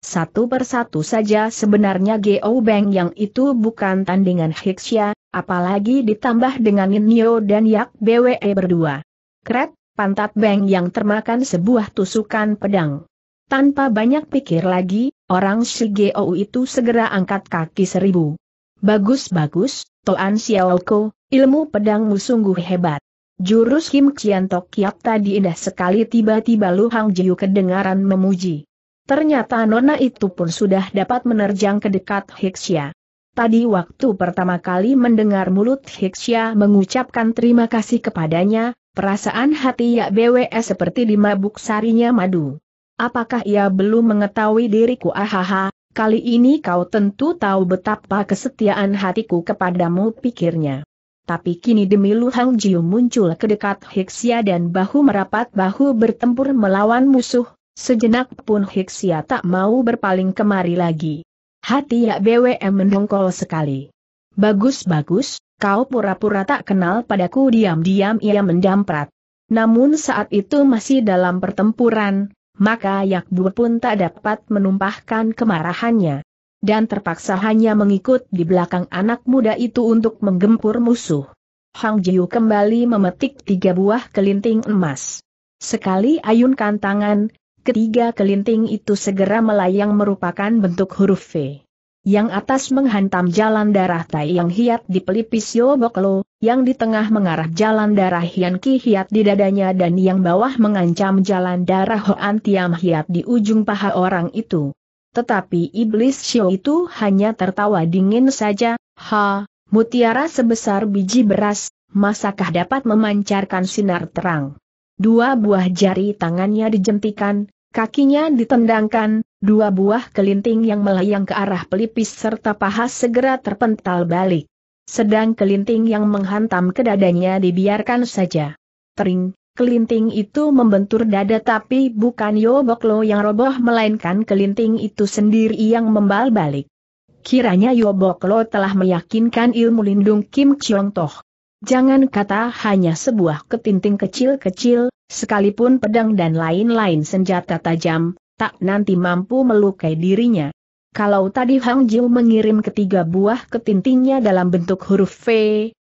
Satu persatu saja sebenarnya Geo Beng Yang itu bukan tandingan Hiksia, Apalagi ditambah dengan Ninyo dan Yak BWE berdua. Kret, pantat Beng yang termakan sebuah tusukan pedang. Tanpa banyak pikir lagi, orang Shigeo itu segera angkat kaki seribu. Bagus-bagus, Toan Xiaoko, ilmu pedangmu sungguh hebat. Jurus Kim Chian Tok Kiap tadi indah sekali tiba-tiba Lu Hang Jiu kedengaran memuji. Ternyata nona itu pun sudah dapat menerjang ke dekat Hixia. Tadi waktu pertama kali mendengar mulut Hiksya mengucapkan terima kasih kepadanya, perasaan hati Yak BWS seperti dimabuk sarinya madu. Apakah ia belum mengetahui diriku ahaha, kali ini kau tentu tahu betapa kesetiaan hatiku kepadamu pikirnya. Tapi kini demi Lu Hang Jiu muncul ke dekat Hiksia dan bahu merapat bahu bertempur melawan musuh, sejenak pun Hiksia tak mau berpaling kemari lagi. Hati Yak BWM mendongkol sekali. Bagus-bagus, kau pura-pura tak kenal padaku diam-diam ia mendamprat. Namun saat itu masih dalam pertempuran, maka Yakbu pun tak dapat menumpahkan kemarahannya. Dan terpaksa hanya mengikut di belakang anak muda itu untuk menggempur musuh. Hang Jiu kembali memetik tiga buah kelinting emas. Sekali ayunkan tangan, Ketiga kelinting itu segera melayang merupakan bentuk huruf V. Yang atas menghantam jalan darah Tai Yang Hiat di pelipis Yoboklo, yang di tengah mengarah jalan darah Hian Ki Hiat di dadanya dan yang bawah mengancam jalan darah Hoan Tiam Hiat di ujung paha orang itu. Tetapi iblis Xiao itu hanya tertawa dingin saja, ha, mutiara sebesar biji beras, masakah dapat memancarkan sinar terang? dua buah jari tangannya dijentikan, kakinya ditendangkan, dua buah kelinting yang melayang ke arah pelipis serta paha segera terpental balik. Sedang kelinting yang menghantam ke dadanya dibiarkan saja. Tering, kelinting itu membentur dada tapi bukan Yoboklo yang roboh melainkan kelinting itu sendiri yang membal balik. Kiranya Yoboklo telah meyakinkan ilmu lindung Kim Chiong Toh. Jangan kata hanya sebuah ketinting kecil-kecil, sekalipun pedang dan lain-lain senjata tajam, tak nanti mampu melukai dirinya. Kalau tadi Hang Jiu mengirim ketiga buah ketintingnya dalam bentuk huruf V,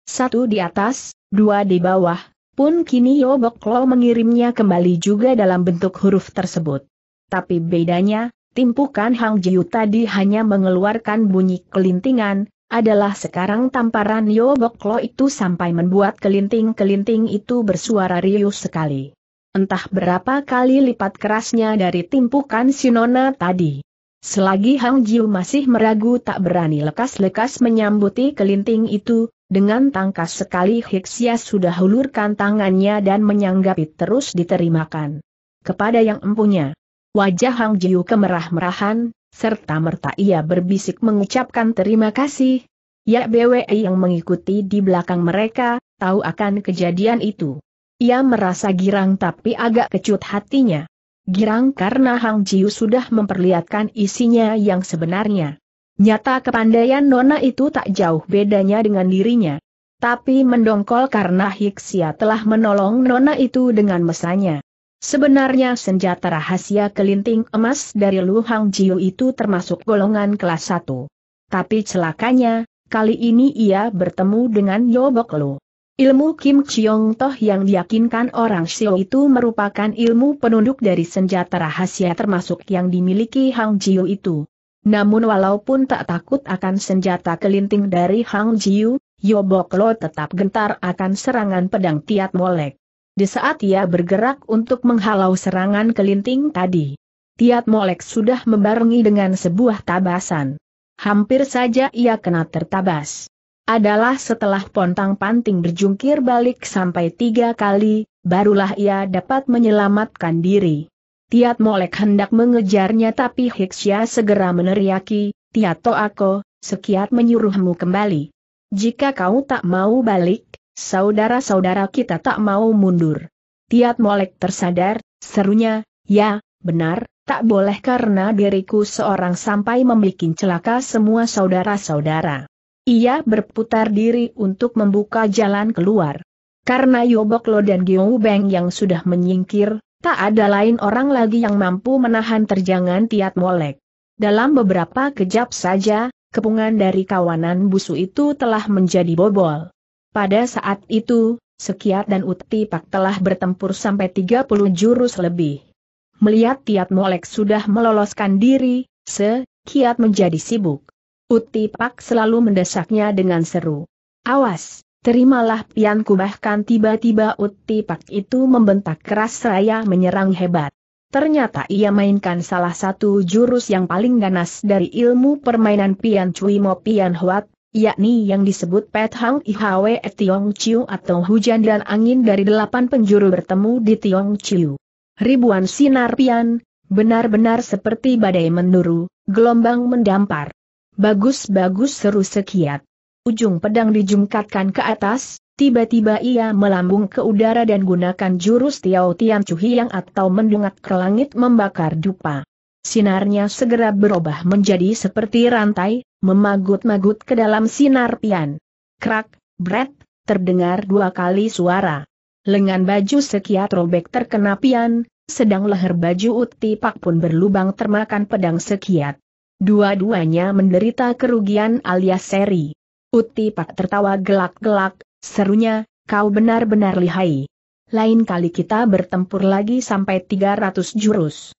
satu di atas, dua di bawah, pun kini Yobok Lo mengirimnya kembali juga dalam bentuk huruf tersebut. Tapi bedanya, timpukan Hang Jiu tadi hanya mengeluarkan bunyi kelintingan, adalah sekarang tamparan Yoboklo itu sampai membuat kelinting-kelinting itu bersuara riuh sekali. Entah berapa kali lipat kerasnya dari timpukan Sinona tadi. Selagi Hang Jiu masih meragu tak berani lekas-lekas menyambuti kelinting itu, dengan tangkas sekali Hiksia sudah hulurkan tangannya dan menyanggapi terus diterimakan. Kepada yang empunya. Wajah Hang Jiu kemerah-merahan, serta-merta ia berbisik mengucapkan terima kasih. Ya BWE yang mengikuti di belakang mereka, tahu akan kejadian itu. Ia merasa girang tapi agak kecut hatinya. Girang karena Hang Jiu sudah memperlihatkan isinya yang sebenarnya. Nyata kepandaian Nona itu tak jauh bedanya dengan dirinya. Tapi mendongkol karena Hiksia telah menolong Nona itu dengan mesanya. Sebenarnya senjata rahasia kelinting emas dari Lu Hang Jiu itu termasuk golongan kelas 1. Tapi celakanya, kali ini ia bertemu dengan Yobok Lu. Ilmu Kim Chiong Toh yang diyakinkan orang Xiao itu merupakan ilmu penunduk dari senjata rahasia termasuk yang dimiliki Hang Jiu itu. Namun walaupun tak takut akan senjata kelinting dari Hang Jiu, Yobok Lo tetap gentar akan serangan pedang Tiat Molek di saat ia bergerak untuk menghalau serangan kelinting tadi. Tiat Molek sudah membarengi dengan sebuah tabasan. Hampir saja ia kena tertabas. Adalah setelah pontang panting berjungkir balik sampai tiga kali, barulah ia dapat menyelamatkan diri. Tiat Molek hendak mengejarnya tapi Hiksya segera meneriaki, Tiat Toako, sekiat menyuruhmu kembali. Jika kau tak mau balik, Saudara-saudara kita tak mau mundur. Tiat Molek tersadar, serunya, ya, benar, tak boleh karena diriku seorang sampai membuat celaka semua saudara-saudara. Ia berputar diri untuk membuka jalan keluar. Karena Yobok Lo dan Gyo Beng yang sudah menyingkir, tak ada lain orang lagi yang mampu menahan terjangan Tiat Molek. Dalam beberapa kejap saja, kepungan dari kawanan busu itu telah menjadi bobol. Pada saat itu, Sekiat dan Utipak telah bertempur sampai 30 jurus lebih. Melihat Tiat Molek sudah meloloskan diri, Sekiat menjadi sibuk. Utipak selalu mendesaknya dengan seru. Awas, terimalah pianku bahkan tiba-tiba Utipak itu membentak keras seraya menyerang hebat. Ternyata ia mainkan salah satu jurus yang paling ganas dari ilmu permainan Pian Cui Mo Pian Huat, yakni yang disebut Pet Hang Ihwe Tiong Chiu atau hujan dan angin dari delapan penjuru bertemu di Tiong Chiu. Ribuan sinar pian, benar-benar seperti badai menduru, gelombang mendampar. Bagus-bagus seru sekiat. Ujung pedang dijungkatkan ke atas, tiba-tiba ia melambung ke udara dan gunakan jurus Tiao Tian Chu Hiang atau mendungak ke langit membakar dupa. Sinarnya segera berubah menjadi seperti rantai, memagut-magut ke dalam sinar pian. Krak, bret, terdengar dua kali suara. Lengan baju sekiat robek terkena pian, sedang leher baju utipak pun berlubang termakan pedang sekiat. Dua-duanya menderita kerugian alias seri. Utipak tertawa gelak-gelak, serunya, kau benar-benar lihai. Lain kali kita bertempur lagi sampai 300 jurus.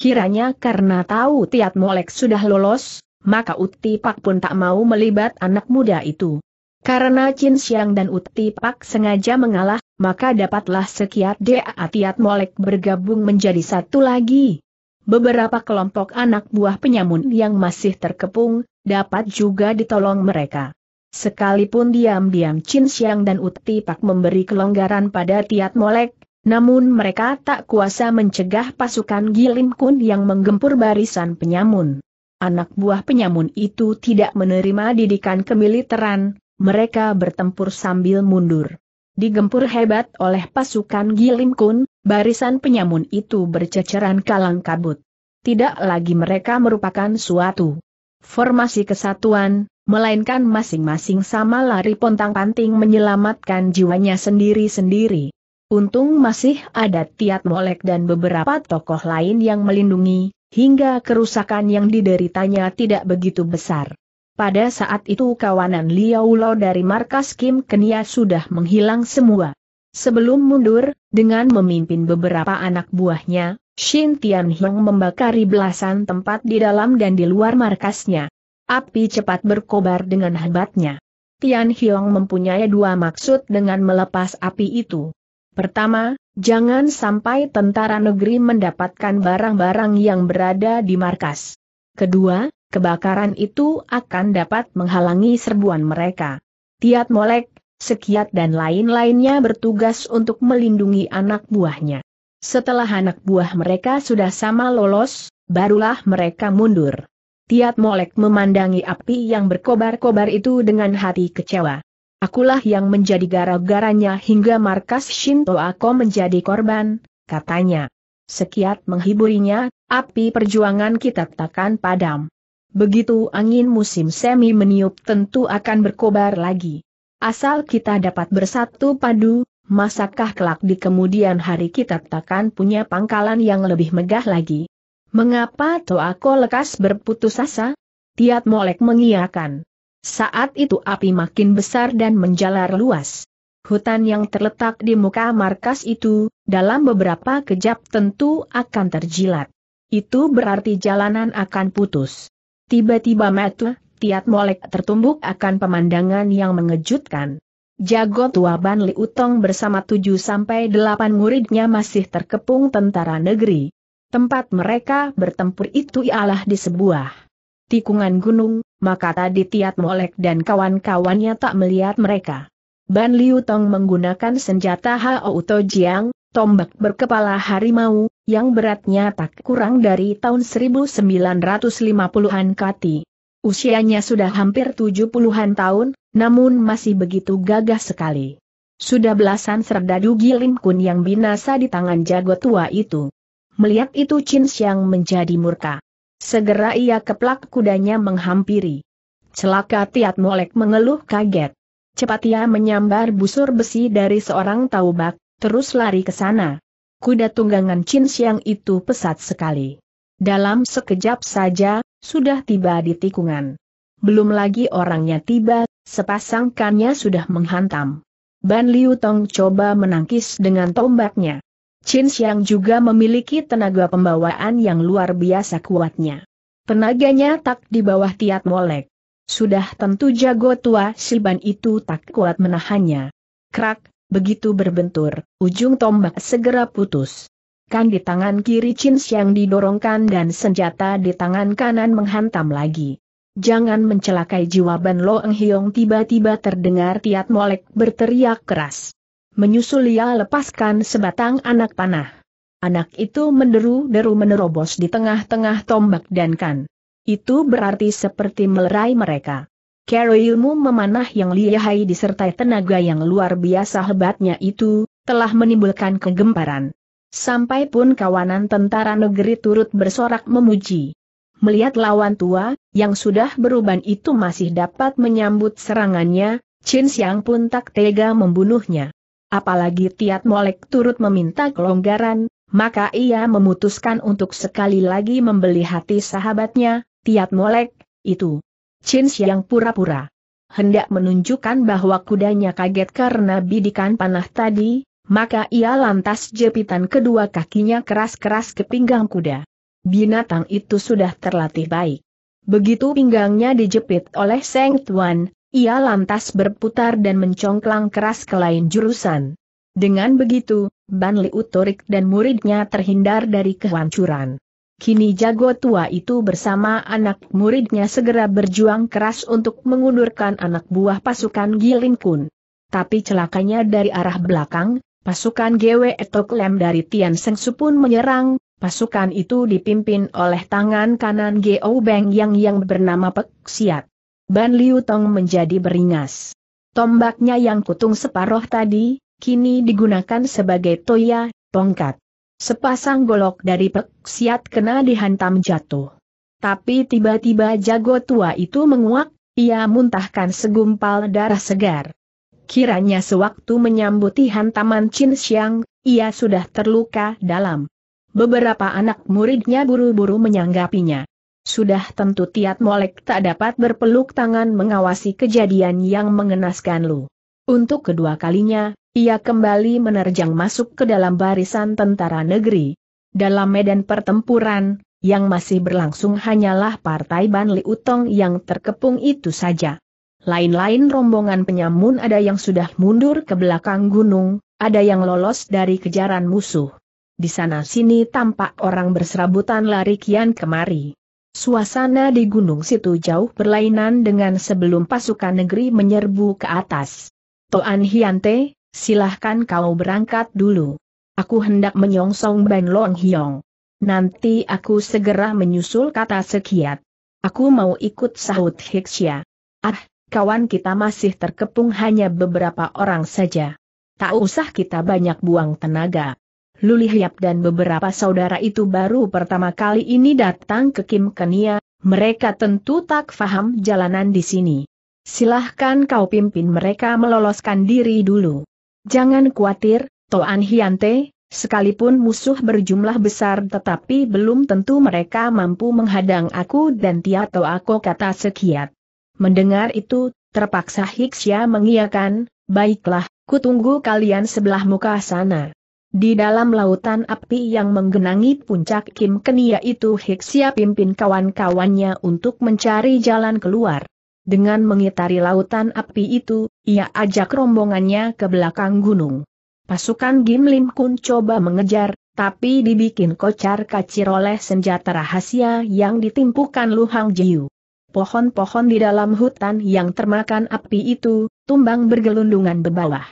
Kiranya karena tahu Tiat Molek sudah lolos, maka Uti Pak pun tak mau melibat anak muda itu. Karena Chin Siang dan Uti Pak sengaja mengalah, maka dapatlah sekiat dia Tiat Molek bergabung menjadi satu lagi. Beberapa kelompok anak buah penyamun yang masih terkepung, dapat juga ditolong mereka. Sekalipun diam-diam Chin Siang dan Uti Pak memberi kelonggaran pada Tiat Molek, namun mereka tak kuasa mencegah pasukan Gilim Kun yang menggempur barisan penyamun. Anak buah penyamun itu tidak menerima didikan kemiliteran, mereka bertempur sambil mundur. Digempur hebat oleh pasukan Gilim Kun, barisan penyamun itu berceceran kalang kabut. Tidak lagi mereka merupakan suatu formasi kesatuan, melainkan masing-masing sama lari pontang-panting menyelamatkan jiwanya sendiri-sendiri. Untung masih ada Tiat Molek dan beberapa tokoh lain yang melindungi, hingga kerusakan yang dideritanya tidak begitu besar. Pada saat itu kawanan Liao Lo dari markas Kim Kenia sudah menghilang semua. Sebelum mundur, dengan memimpin beberapa anak buahnya, Shin Tian Hiong membakari belasan tempat di dalam dan di luar markasnya. Api cepat berkobar dengan hebatnya. Tian mempunyai dua maksud dengan melepas api itu. Pertama, jangan sampai tentara negeri mendapatkan barang-barang yang berada di markas. Kedua, kebakaran itu akan dapat menghalangi serbuan mereka. Tiat Molek, Sekiat dan lain-lainnya bertugas untuk melindungi anak buahnya. Setelah anak buah mereka sudah sama lolos, barulah mereka mundur. Tiat Molek memandangi api yang berkobar-kobar itu dengan hati kecewa. Akulah yang menjadi gara-garanya hingga markas Shinto Ako menjadi korban, katanya. Sekiat menghiburinya, api perjuangan kita takkan padam. Begitu angin musim semi meniup tentu akan berkobar lagi. Asal kita dapat bersatu padu, masakah kelak di kemudian hari kita takkan punya pangkalan yang lebih megah lagi? Mengapa Toako lekas berputus asa? Tiat Molek mengiakan. Saat itu api makin besar dan menjalar luas. Hutan yang terletak di muka markas itu, dalam beberapa kejap tentu akan terjilat. Itu berarti jalanan akan putus. Tiba-tiba metu, tiat molek tertumbuk akan pemandangan yang mengejutkan. Jago tua Ban Utong bersama tujuh sampai delapan muridnya masih terkepung tentara negeri. Tempat mereka bertempur itu ialah di sebuah tikungan gunung, maka tadi Tiat Molek dan kawan-kawannya tak melihat mereka. Ban Liu Tong menggunakan senjata Hao Jiang, tombak berkepala harimau, yang beratnya tak kurang dari tahun 1950-an kati. Usianya sudah hampir 70-an tahun, namun masih begitu gagah sekali. Sudah belasan serdadu Gilim Kun yang binasa di tangan jago tua itu. Melihat itu Chin Xiang menjadi murka. Segera ia keplak kudanya menghampiri. Celaka Tiat Molek mengeluh kaget. Cepat ia menyambar busur besi dari seorang taubak, terus lari ke sana. Kuda tunggangan Chin Siang itu pesat sekali. Dalam sekejap saja, sudah tiba di tikungan. Belum lagi orangnya tiba, sepasang kannya sudah menghantam. Ban Liu Tong coba menangkis dengan tombaknya. Chin Xiang juga memiliki tenaga pembawaan yang luar biasa kuatnya. Tenaganya tak di bawah tiat molek. Sudah tentu jago tua Silban itu tak kuat menahannya. Krak, begitu berbentur, ujung tombak segera putus. Kan di tangan kiri Chin Xiang didorongkan dan senjata di tangan kanan menghantam lagi. Jangan mencelakai jiwa Ban Lo Eng Hiong tiba-tiba terdengar Tiat Molek berteriak keras. Menyusul ia lepaskan sebatang anak panah. Anak itu menderu-deru menerobos di tengah-tengah tombak dan kan. Itu berarti seperti melerai mereka. Kero ilmu memanah yang lihai disertai tenaga yang luar biasa hebatnya itu, telah menimbulkan kegemparan. Sampai pun kawanan tentara negeri turut bersorak memuji. Melihat lawan tua, yang sudah beruban itu masih dapat menyambut serangannya, Chin Siang pun tak tega membunuhnya apalagi Tiat Molek turut meminta kelonggaran, maka ia memutuskan untuk sekali lagi membeli hati sahabatnya, Tiat Molek, itu. Chin yang pura-pura. Hendak menunjukkan bahwa kudanya kaget karena bidikan panah tadi, maka ia lantas jepitan kedua kakinya keras-keras ke pinggang kuda. Binatang itu sudah terlatih baik. Begitu pinggangnya dijepit oleh Seng Tuan, ia lantas berputar dan mencongklang keras ke lain jurusan. Dengan begitu, Ban Liu dan muridnya terhindar dari kehancuran. Kini jago tua itu bersama anak muridnya segera berjuang keras untuk mengundurkan anak buah pasukan Gilin Kun. Tapi celakanya dari arah belakang, pasukan GW Etoklem dari Tian Sengsu pun menyerang, pasukan itu dipimpin oleh tangan kanan Geo Beng Yang yang bernama Pek Siat. Ban Liu Tong menjadi beringas. Tombaknya yang kutung separoh tadi, kini digunakan sebagai toya, tongkat. Sepasang golok dari peksiat kena dihantam jatuh. Tapi tiba-tiba jago tua itu menguak, ia muntahkan segumpal darah segar. Kiranya sewaktu menyambuti hantaman Chin Xiang, ia sudah terluka dalam. Beberapa anak muridnya buru-buru menyanggapinya. Sudah tentu Tiat Molek tak dapat berpeluk tangan mengawasi kejadian yang mengenaskan Lu. Untuk kedua kalinya, ia kembali menerjang masuk ke dalam barisan tentara negeri. Dalam medan pertempuran, yang masih berlangsung hanyalah partai Ban Utong yang terkepung itu saja. Lain-lain rombongan penyamun ada yang sudah mundur ke belakang gunung, ada yang lolos dari kejaran musuh. Di sana-sini tampak orang berserabutan lari kian kemari. Suasana di gunung situ jauh berlainan dengan sebelum pasukan negeri menyerbu ke atas. Toan Hiante, silahkan kau berangkat dulu. Aku hendak menyongsong Ben Long Hiong. Nanti aku segera menyusul kata sekiat. Aku mau ikut sahut Hiksya. Ah, kawan kita masih terkepung hanya beberapa orang saja. Tak usah kita banyak buang tenaga. Luli Hiap dan beberapa saudara itu baru pertama kali ini datang ke Kim Kenia, mereka tentu tak faham jalanan di sini. Silahkan kau pimpin mereka meloloskan diri dulu. Jangan khawatir, Toan Hiante, sekalipun musuh berjumlah besar tetapi belum tentu mereka mampu menghadang aku dan Tiato aku kata sekiat. Mendengar itu, terpaksa Hiksya mengiakan, baiklah, kutunggu kalian sebelah muka sana. Di dalam lautan api yang menggenangi puncak Kim Kenia itu Hiksia pimpin kawan-kawannya untuk mencari jalan keluar. Dengan mengitari lautan api itu, ia ajak rombongannya ke belakang gunung. Pasukan Gim Lim Kun coba mengejar, tapi dibikin kocar kacir oleh senjata rahasia yang ditimpukan Luhang Jiu. Pohon-pohon di dalam hutan yang termakan api itu, tumbang bergelundungan bebawah.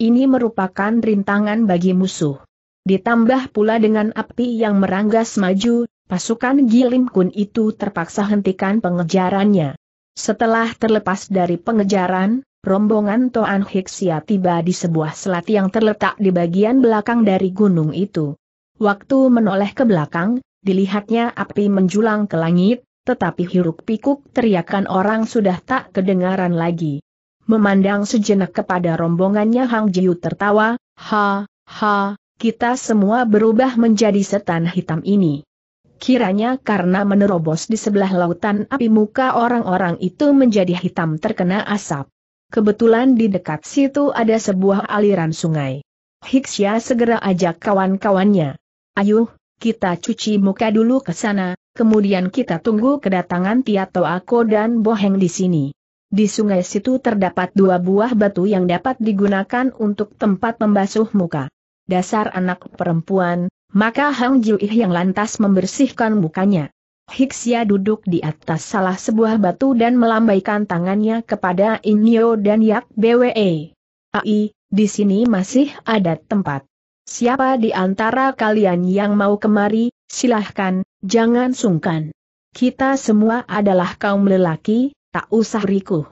Ini merupakan rintangan bagi musuh. Ditambah pula dengan api yang meranggas maju, pasukan Gilim Kun itu terpaksa hentikan pengejarannya. Setelah terlepas dari pengejaran, rombongan Toan Hiksia tiba di sebuah selat yang terletak di bagian belakang dari gunung itu. Waktu menoleh ke belakang, dilihatnya api menjulang ke langit, tetapi hiruk pikuk teriakan orang sudah tak kedengaran lagi. Memandang sejenak kepada rombongannya Hang Jiu tertawa, ha, ha, kita semua berubah menjadi setan hitam ini. Kiranya karena menerobos di sebelah lautan api muka orang-orang itu menjadi hitam terkena asap. Kebetulan di dekat situ ada sebuah aliran sungai. Hiksya segera ajak kawan-kawannya. Ayuh, kita cuci muka dulu ke sana, kemudian kita tunggu kedatangan Tiato Ako dan Boheng di sini. Di sungai situ terdapat dua buah batu yang dapat digunakan untuk tempat membasuh muka. Dasar anak perempuan, maka Hang Juih yang lantas membersihkan mukanya. Hixia duduk di atas salah sebuah batu dan melambaikan tangannya kepada Inyo dan Yak Bwe. Ai, di sini masih ada tempat. Siapa di antara kalian yang mau kemari, silahkan, jangan sungkan. Kita semua adalah kaum lelaki, tak usah rikuh.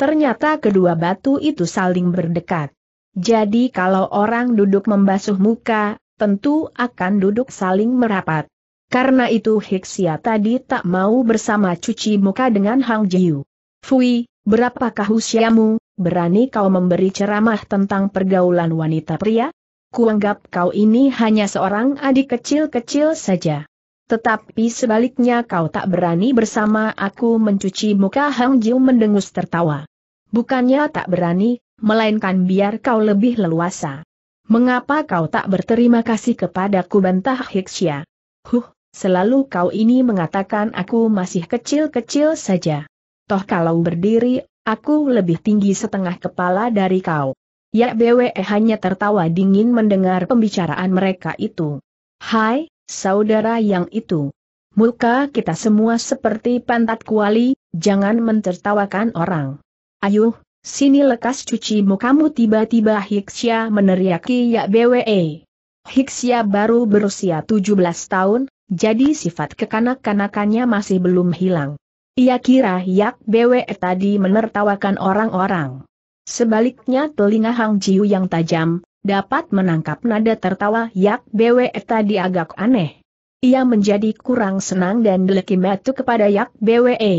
Ternyata kedua batu itu saling berdekat. Jadi kalau orang duduk membasuh muka, tentu akan duduk saling merapat. Karena itu Hiksia tadi tak mau bersama cuci muka dengan Hang Jiu. Fui, berapakah usiamu, berani kau memberi ceramah tentang pergaulan wanita pria? Kuanggap kau ini hanya seorang adik kecil-kecil saja. Tetapi sebaliknya kau tak berani bersama aku mencuci muka Hang Jiu mendengus tertawa. Bukannya tak berani, melainkan biar kau lebih leluasa. Mengapa kau tak berterima kasih kepada kepadaku bantah Hiksia? Huh, selalu kau ini mengatakan aku masih kecil-kecil saja. Toh kalau berdiri, aku lebih tinggi setengah kepala dari kau. Ya BWE eh, hanya tertawa dingin mendengar pembicaraan mereka itu. Hai, saudara yang itu. Muka kita semua seperti pantat kuali, jangan mentertawakan orang. Ayuh, sini lekas cuci mukamu tiba-tiba Hiksya meneriaki ya BWE. Hiksya baru berusia 17 tahun, jadi sifat kekanak-kanakannya masih belum hilang. Ia kira Yak BWE tadi menertawakan orang-orang. Sebaliknya telinga Hang Jiu yang tajam, dapat menangkap nada tertawa Yak Bwe tadi agak aneh. Ia menjadi kurang senang dan deleki metu kepada Yak Bwe. E.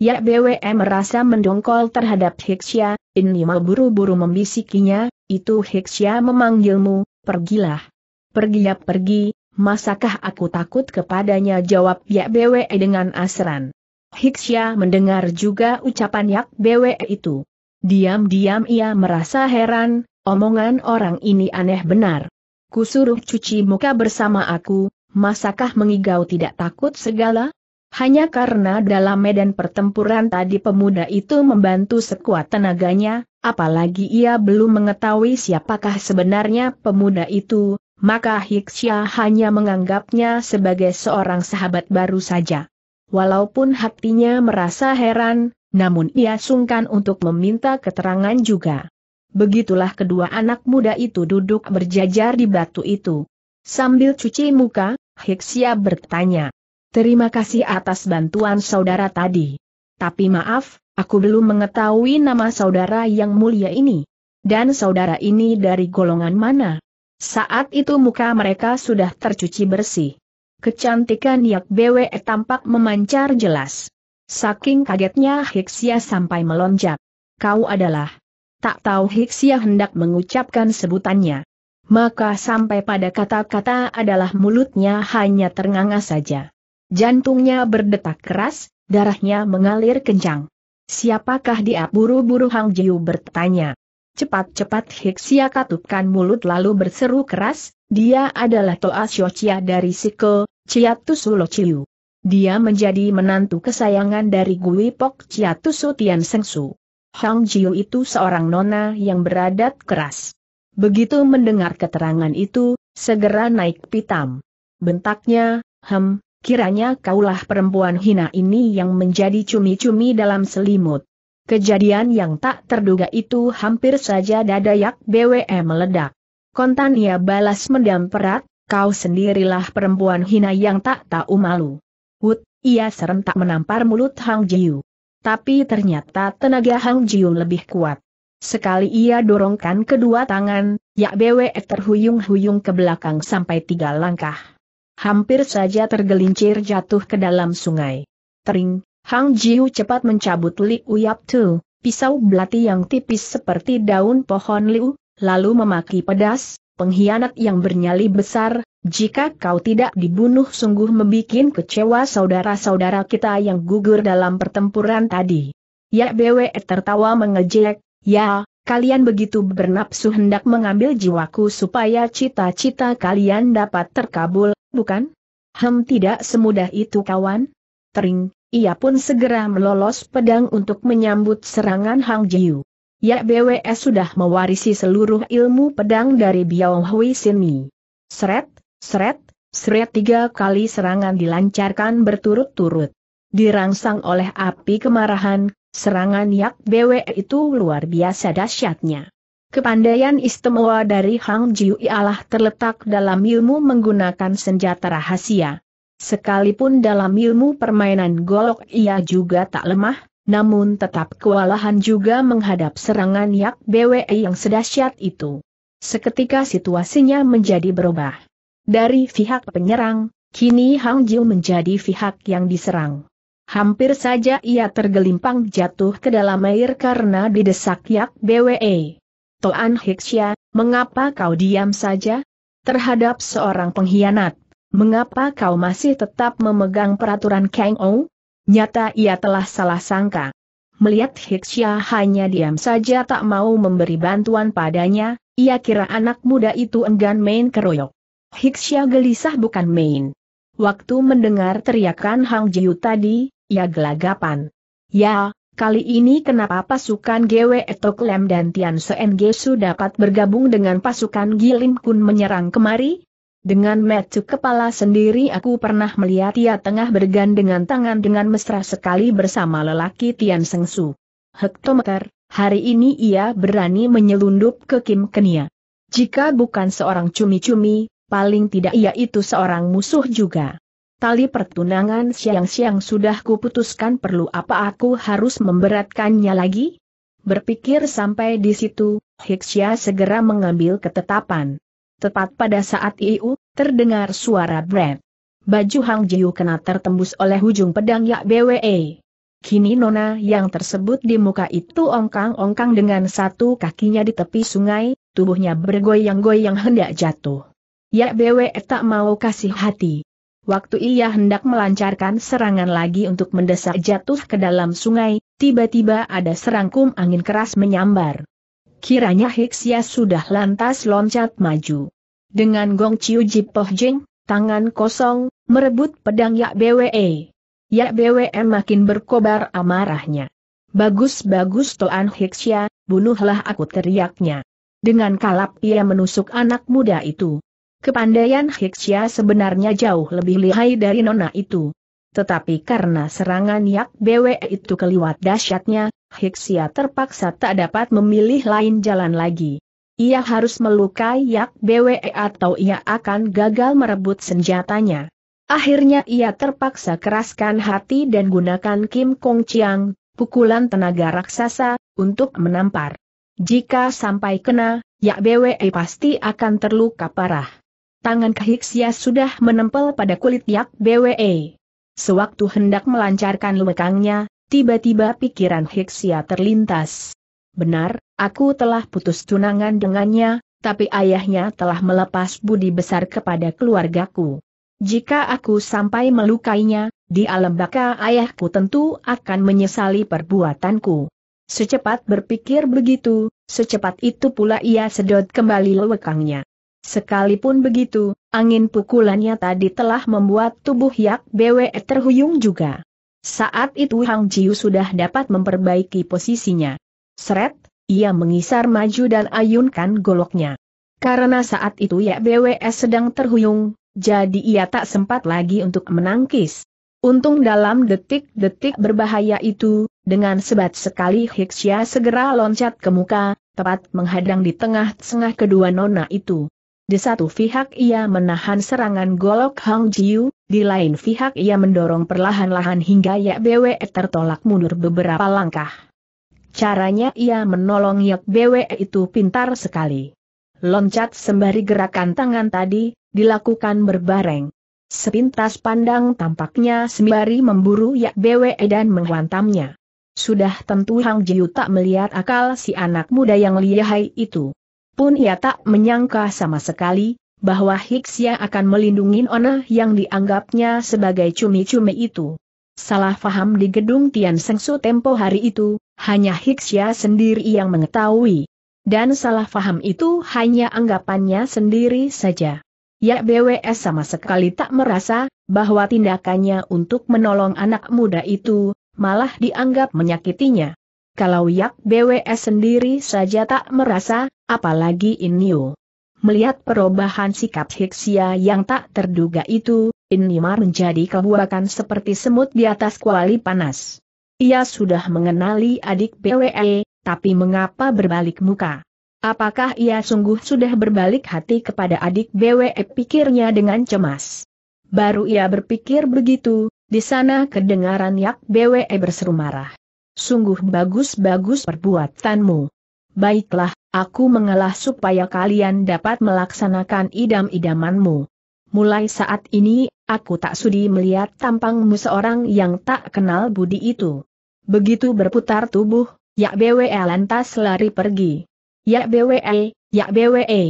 Yak Bwe e merasa mendongkol terhadap Hiksya, ini mau buru-buru membisikinya, itu Hiksya memanggilmu, pergilah. Pergi ya pergi, masakah aku takut kepadanya jawab Yak Bwe e dengan asran. Hiksya mendengar juga ucapan Yak Bwe itu. Diam-diam ia merasa heran, Omongan orang ini aneh benar. Kusuruh cuci muka bersama aku, masakah mengigau tidak takut segala? Hanya karena dalam medan pertempuran tadi pemuda itu membantu sekuat tenaganya, apalagi ia belum mengetahui siapakah sebenarnya pemuda itu, maka Hiksya hanya menganggapnya sebagai seorang sahabat baru saja. Walaupun hatinya merasa heran, namun ia sungkan untuk meminta keterangan juga. Begitulah kedua anak muda itu duduk berjajar di batu itu. Sambil cuci muka, Hiksia bertanya. Terima kasih atas bantuan saudara tadi. Tapi maaf, aku belum mengetahui nama saudara yang mulia ini. Dan saudara ini dari golongan mana? Saat itu muka mereka sudah tercuci bersih. Kecantikan Yak BWE tampak memancar jelas. Saking kagetnya Hiksia sampai melonjak. Kau adalah tak tahu Hiksia hendak mengucapkan sebutannya. Maka sampai pada kata-kata adalah mulutnya hanya ternganga saja. Jantungnya berdetak keras, darahnya mengalir kencang. Siapakah dia buru-buru Hang Jiu bertanya. Cepat-cepat Hiksia katupkan mulut lalu berseru keras, dia adalah Toa Siocia dari Siko, Ciatu Chiu. Dia menjadi menantu kesayangan dari Gui Pok Ciatu Tian Sengsu. Hang Jiu itu seorang nona yang beradat keras. Begitu mendengar keterangan itu, segera naik pitam. Bentaknya, hem, kiranya kaulah perempuan hina ini yang menjadi cumi-cumi dalam selimut. Kejadian yang tak terduga itu hampir saja dada yak BWM meledak. Kontan ia balas mendam perat, kau sendirilah perempuan hina yang tak tahu malu. Wut, ia serentak menampar mulut Hang Jiu tapi ternyata tenaga Hang Jiung lebih kuat. Sekali ia dorongkan kedua tangan, Yak Bwe terhuyung-huyung ke belakang sampai tiga langkah. Hampir saja tergelincir jatuh ke dalam sungai. Tering, Hang Jiu cepat mencabut Li Uyap Tu, pisau belati yang tipis seperti daun pohon liu, lalu memaki pedas, pengkhianat yang bernyali besar, jika kau tidak dibunuh sungguh membuat kecewa saudara-saudara kita yang gugur dalam pertempuran tadi. Ya BW tertawa mengejek, ya, kalian begitu bernapsu hendak mengambil jiwaku supaya cita-cita kalian dapat terkabul, bukan? Hem tidak semudah itu kawan. Tering, ia pun segera melolos pedang untuk menyambut serangan Hang Jiu. Ya BWS sudah mewarisi seluruh ilmu pedang dari Biao Hui Sini. Seret, Seret, seret tiga kali serangan dilancarkan berturut-turut. Dirangsang oleh api kemarahan, serangan Yak BW itu luar biasa dahsyatnya. Kepandaian istimewa dari Hang Jiu ialah terletak dalam ilmu menggunakan senjata rahasia. Sekalipun dalam ilmu permainan golok ia juga tak lemah, namun tetap kewalahan juga menghadap serangan Yak BWE yang sedahsyat itu. Seketika situasinya menjadi berubah. Dari pihak penyerang, kini Hang Jiu menjadi pihak yang diserang. Hampir saja ia tergelimpang jatuh ke dalam air karena didesak Yak BWE. Toan Hixia, mengapa kau diam saja? Terhadap seorang pengkhianat, mengapa kau masih tetap memegang peraturan Kang Ou? Nyata ia telah salah sangka. Melihat Hixia hanya diam saja tak mau memberi bantuan padanya, ia kira anak muda itu enggan main keroyok. Hiksya gelisah bukan main. Waktu mendengar teriakan Hang Jiu tadi, ia gelagapan. Ya, kali ini kenapa pasukan GW Lem dan Tian Seng Gesu dapat bergabung dengan pasukan Gilim Kun menyerang kemari? Dengan metu kepala sendiri aku pernah melihat ia tengah dengan tangan dengan mesra sekali bersama lelaki Tian Su. Hektometer, hari ini ia berani menyelundup ke Kim Kenia. Jika bukan seorang cumi-cumi, paling tidak ia itu seorang musuh juga. Tali pertunangan siang-siang sudah kuputuskan perlu apa aku harus memberatkannya lagi? Berpikir sampai di situ, Hiksya segera mengambil ketetapan. Tepat pada saat itu, terdengar suara Brad. Baju Hang Jiu kena tertembus oleh ujung pedang Yak BWE. Kini nona yang tersebut di muka itu ongkang-ongkang dengan satu kakinya di tepi sungai, tubuhnya bergoyang-goyang hendak jatuh. Ya Bwe tak mau kasih hati. Waktu ia hendak melancarkan serangan lagi untuk mendesak jatuh ke dalam sungai, tiba-tiba ada serangkum angin keras menyambar. Kiranya Hiksia sudah lantas loncat maju. Dengan gong ciu jipoh jeng, tangan kosong, merebut pedang Yak BWE. Yak BWE makin berkobar amarahnya. Bagus-bagus Toan Hiksia, bunuhlah aku teriaknya. Dengan kalap ia menusuk anak muda itu. Kepandaian Hiksia sebenarnya jauh lebih lihai dari nona itu. Tetapi karena serangan Yak Bwe itu keliwat dahsyatnya, Hiksia terpaksa tak dapat memilih lain jalan lagi. Ia harus melukai Yak Bwe atau ia akan gagal merebut senjatanya. Akhirnya ia terpaksa keraskan hati dan gunakan Kim Kong Chiang, pukulan tenaga raksasa, untuk menampar. Jika sampai kena, Yak Bwe pasti akan terluka parah tangan Kahiksia sudah menempel pada kulit Yak BWE. Sewaktu hendak melancarkan lekangnya, tiba-tiba pikiran Hiksia terlintas. Benar, aku telah putus tunangan dengannya, tapi ayahnya telah melepas budi besar kepada keluargaku. Jika aku sampai melukainya, di alam baka ayahku tentu akan menyesali perbuatanku. Secepat berpikir begitu, secepat itu pula ia sedot kembali lekangnya. Sekalipun begitu, angin pukulannya tadi telah membuat tubuh Yak Bwe terhuyung juga. Saat itu Hang Jiu sudah dapat memperbaiki posisinya. Seret, ia mengisar maju dan ayunkan goloknya. Karena saat itu Yak Bwe sedang terhuyung, jadi ia tak sempat lagi untuk menangkis. Untung dalam detik-detik berbahaya itu, dengan sebat sekali Hixia segera loncat ke muka, tepat menghadang di tengah-tengah kedua nona itu. Di satu pihak ia menahan serangan golok Hang Jiu, di lain pihak ia mendorong perlahan-lahan hingga Yak Bwe tertolak mundur beberapa langkah. Caranya ia menolong Yak Bwe itu pintar sekali. Loncat sembari gerakan tangan tadi, dilakukan berbareng. Sepintas pandang tampaknya sembari memburu Yak Bwe dan menghantamnya. Sudah tentu Hang Jiu tak melihat akal si anak muda yang lihai itu pun ia tak menyangka sama sekali, bahwa Hiksia akan melindungi Ona yang dianggapnya sebagai cumi-cumi itu. Salah faham di gedung Tian Sengsu tempo hari itu, hanya Hiksia ya sendiri yang mengetahui. Dan salah faham itu hanya anggapannya sendiri saja. Ya BWS sama sekali tak merasa, bahwa tindakannya untuk menolong anak muda itu, malah dianggap menyakitinya. Kalau Yak BWS sendiri saja tak merasa, apalagi Inyo. Melihat perubahan sikap Hiksia yang tak terduga itu, Inimar menjadi kebuakan seperti semut di atas kuali panas. Ia sudah mengenali adik BWE, tapi mengapa berbalik muka? Apakah ia sungguh sudah berbalik hati kepada adik BWE pikirnya dengan cemas? Baru ia berpikir begitu, di sana kedengaran Yak BWE berseru marah sungguh bagus-bagus perbuatanmu. Baiklah, aku mengalah supaya kalian dapat melaksanakan idam-idamanmu. Mulai saat ini, aku tak sudi melihat tampangmu seorang yang tak kenal budi itu. Begitu berputar tubuh, Yak BWE lantas lari pergi. Yak BWE, Yak BWE.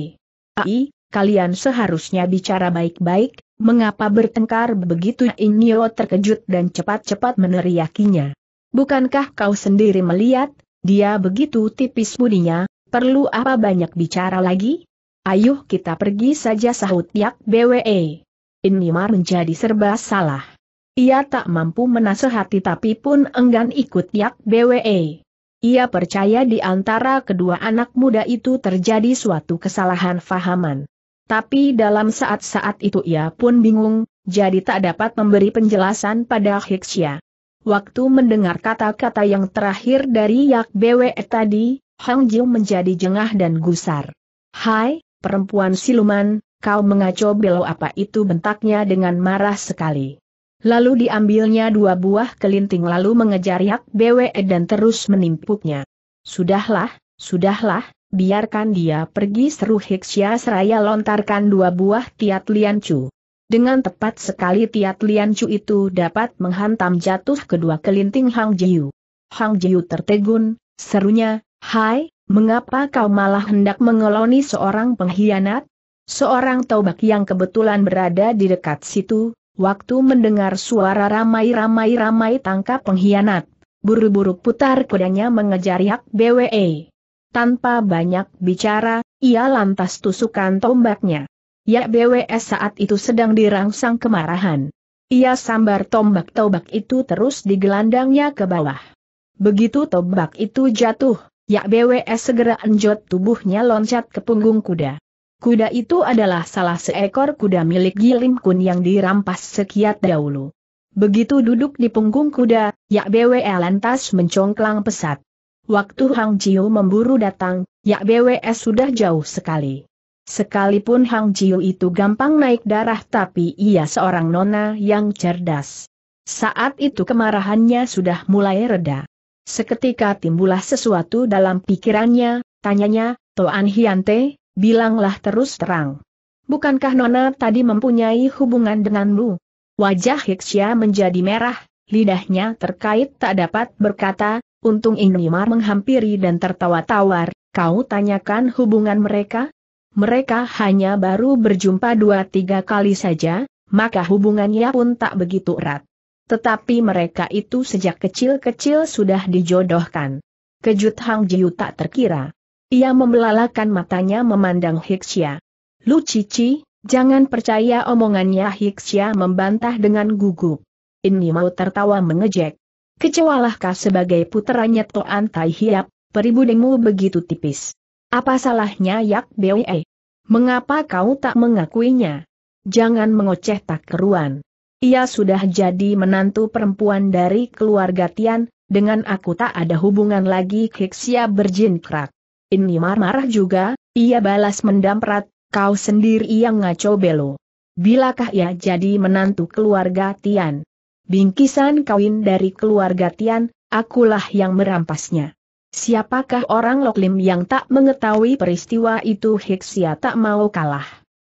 Ai, kalian seharusnya bicara baik-baik, mengapa bertengkar begitu Inyo terkejut dan cepat-cepat meneriakinya. Bukankah kau sendiri melihat, dia begitu tipis budinya, perlu apa banyak bicara lagi? Ayuh kita pergi saja sahut Yak BWE. Inimar menjadi serba salah. Ia tak mampu menasehati tapi pun enggan ikut Yak BWE. Ia percaya di antara kedua anak muda itu terjadi suatu kesalahan fahaman. Tapi dalam saat-saat itu ia pun bingung, jadi tak dapat memberi penjelasan pada Hiksya. Waktu mendengar kata-kata yang terakhir dari Yak Bwe tadi, Hang Jiu menjadi jengah dan gusar. Hai, perempuan siluman, kau mengaco belo apa itu bentaknya dengan marah sekali. Lalu diambilnya dua buah kelinting lalu mengejar Yak Bwe dan terus menimpuknya. Sudahlah, sudahlah, biarkan dia pergi seru Hiksya seraya lontarkan dua buah tiat liancu. Dengan tepat sekali Tiat Lian Chu itu dapat menghantam jatuh kedua kelinting Hang Jiu. Hang Jiu tertegun, serunya, Hai, mengapa kau malah hendak mengeloni seorang pengkhianat? Seorang taubak yang kebetulan berada di dekat situ, waktu mendengar suara ramai-ramai-ramai tangkap pengkhianat, buru-buru putar kudanya mengejar Yak BWE. Tanpa banyak bicara, ia lantas tusukan tombaknya. Ya BWS saat itu sedang dirangsang kemarahan. Ia sambar tombak tobak itu terus digelandangnya ke bawah. Begitu tombak itu jatuh, Yak BWS segera enjot tubuhnya loncat ke punggung kuda. Kuda itu adalah salah seekor kuda milik Gilim Kun yang dirampas sekiat dahulu. Begitu duduk di punggung kuda, Yak BWS lantas mencongklang pesat. Waktu Hang Jiu memburu datang, Yak BWS sudah jauh sekali. Sekalipun Hang Jiu itu gampang naik darah tapi ia seorang nona yang cerdas. Saat itu kemarahannya sudah mulai reda. Seketika timbullah sesuatu dalam pikirannya, tanyanya, Toan Hiante, bilanglah terus terang. Bukankah Nona tadi mempunyai hubungan denganmu? Wajah Hiksya menjadi merah, lidahnya terkait tak dapat berkata, untung Inimar menghampiri dan tertawa tawar, kau tanyakan hubungan mereka? mereka hanya baru berjumpa dua tiga kali saja, maka hubungannya pun tak begitu erat. Tetapi mereka itu sejak kecil-kecil sudah dijodohkan. Kejut Hang Jiu tak terkira. Ia membelalakan matanya memandang Hixia. Lu Cici, jangan percaya omongannya Hixia membantah dengan gugup. Ini mau tertawa mengejek. Kecewalahkah sebagai putranya Toan Tai Hiap, peribudengmu begitu tipis. Apa salahnya Yak Bwe? Mengapa kau tak mengakuinya? Jangan mengoceh tak keruan. Ia sudah jadi menantu perempuan dari keluarga Tian, dengan aku tak ada hubungan lagi Kiksia berjinkrak. Ini marah-marah juga, ia balas mendamprat, kau sendiri yang ngaco belo. Bilakah ia jadi menantu keluarga Tian? Bingkisan kawin dari keluarga Tian, akulah yang merampasnya. Siapakah orang Loklim yang tak mengetahui peristiwa itu Hiksia tak mau kalah.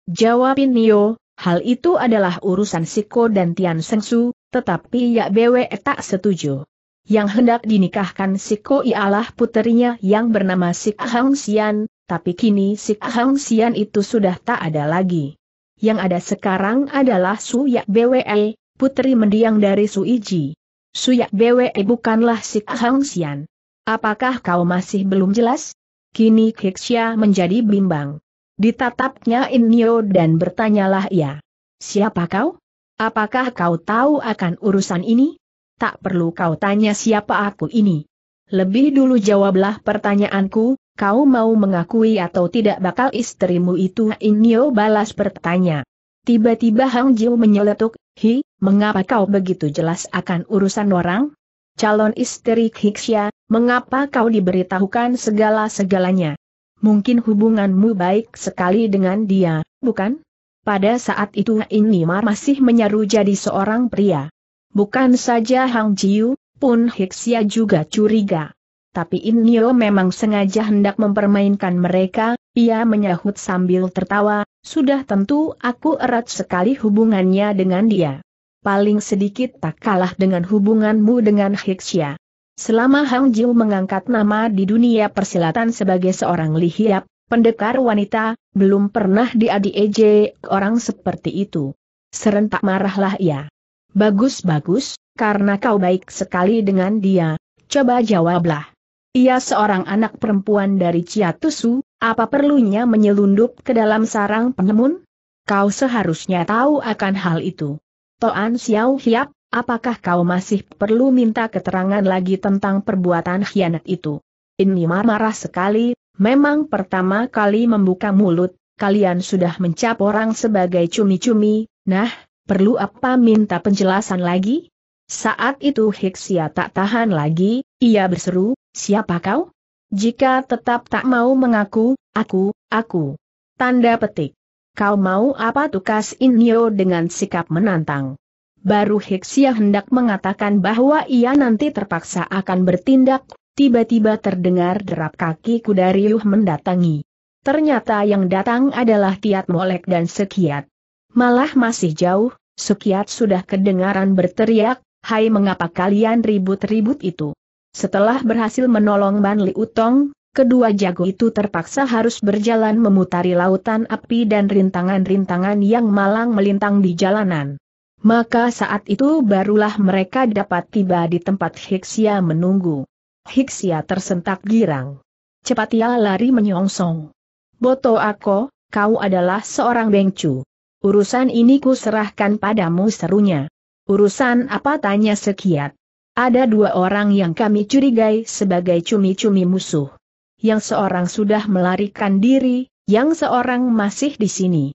Jawab Nio, hal itu adalah urusan Siko dan Tian Sengsu, tetapi Yak Bwe tak setuju. Yang hendak dinikahkan Siko ialah puterinya yang bernama Sik Hang Xian, tapi kini Sik Hang Xian itu sudah tak ada lagi. Yang ada sekarang adalah Su Yak Bwe, putri mendiang dari Su Iji. Su Suyak Bwe bukanlah Sik Hang Xian. Apakah kau masih belum jelas? Kini Kiksya menjadi bimbang. Ditatapnya Inyo dan bertanyalah ia. Siapa kau? Apakah kau tahu akan urusan ini? Tak perlu kau tanya siapa aku ini. Lebih dulu jawablah pertanyaanku, kau mau mengakui atau tidak bakal istrimu itu Inyo balas bertanya. Tiba-tiba Hang Jiu menyeletuk, Hi, mengapa kau begitu jelas akan urusan orang? Calon istri Hiksya, Mengapa kau diberitahukan segala-segalanya? Mungkin hubunganmu baik sekali dengan dia, bukan? Pada saat itu Inimar masih menyaru jadi seorang pria. Bukan saja Hang Jiu, pun Hiksia juga curiga. Tapi Inyo memang sengaja hendak mempermainkan mereka, ia menyahut sambil tertawa, sudah tentu aku erat sekali hubungannya dengan dia. Paling sedikit tak kalah dengan hubunganmu dengan Hiksia. Selama Hang Jiu mengangkat nama di dunia persilatan sebagai seorang lihiap, pendekar wanita, belum pernah eje orang seperti itu. Serentak marahlah ia. Bagus-bagus, karena kau baik sekali dengan dia, coba jawablah. Ia seorang anak perempuan dari Ciatusu, apa perlunya menyelundup ke dalam sarang penemun? Kau seharusnya tahu akan hal itu. Toan Xiao Hiap, Apakah kau masih perlu minta keterangan lagi tentang perbuatan khianat itu? Ini marah sekali, memang pertama kali membuka mulut, kalian sudah mencap orang sebagai cumi-cumi, nah, perlu apa minta penjelasan lagi? Saat itu Hiksia tak tahan lagi, ia berseru, siapa kau? Jika tetap tak mau mengaku, aku, aku. Tanda petik. Kau mau apa tukas Inyo dengan sikap menantang? Baru Heksia hendak mengatakan bahwa ia nanti terpaksa akan bertindak, tiba-tiba terdengar derap kaki kuda riuh mendatangi. Ternyata yang datang adalah Tiat Molek dan Sekiat. Malah masih jauh, Sekiat sudah kedengaran berteriak, Hai mengapa kalian ribut-ribut itu? Setelah berhasil menolong Ban Li Utong, Kedua jago itu terpaksa harus berjalan memutari lautan api dan rintangan-rintangan yang malang melintang di jalanan. Maka saat itu barulah mereka dapat tiba di tempat Hiksia menunggu. Hiksia tersentak girang. Cepat ia lari menyongsong. Boto Ako, kau adalah seorang bengcu. Urusan ini ku serahkan padamu serunya. Urusan apa tanya sekiat. Ada dua orang yang kami curigai sebagai cumi-cumi musuh. Yang seorang sudah melarikan diri, yang seorang masih di sini.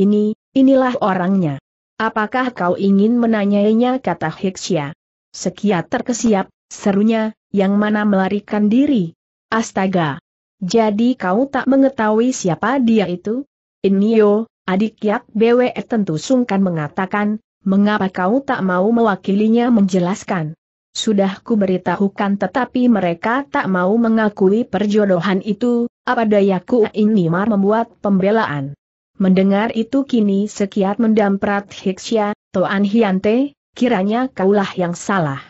Ini, inilah orangnya. Apakah kau ingin menanyainya kata Hiksya? Sekiat terkesiap, serunya, yang mana melarikan diri? Astaga! Jadi kau tak mengetahui siapa dia itu? Inio, adik Yak BWE tentu sungkan mengatakan, mengapa kau tak mau mewakilinya menjelaskan? Sudah ku beritahukan tetapi mereka tak mau mengakui perjodohan itu, apa dayaku ini Inimar membuat pembelaan. Mendengar itu kini sekiat mendamprat Hiksya, Toan Hiante, kiranya kaulah yang salah.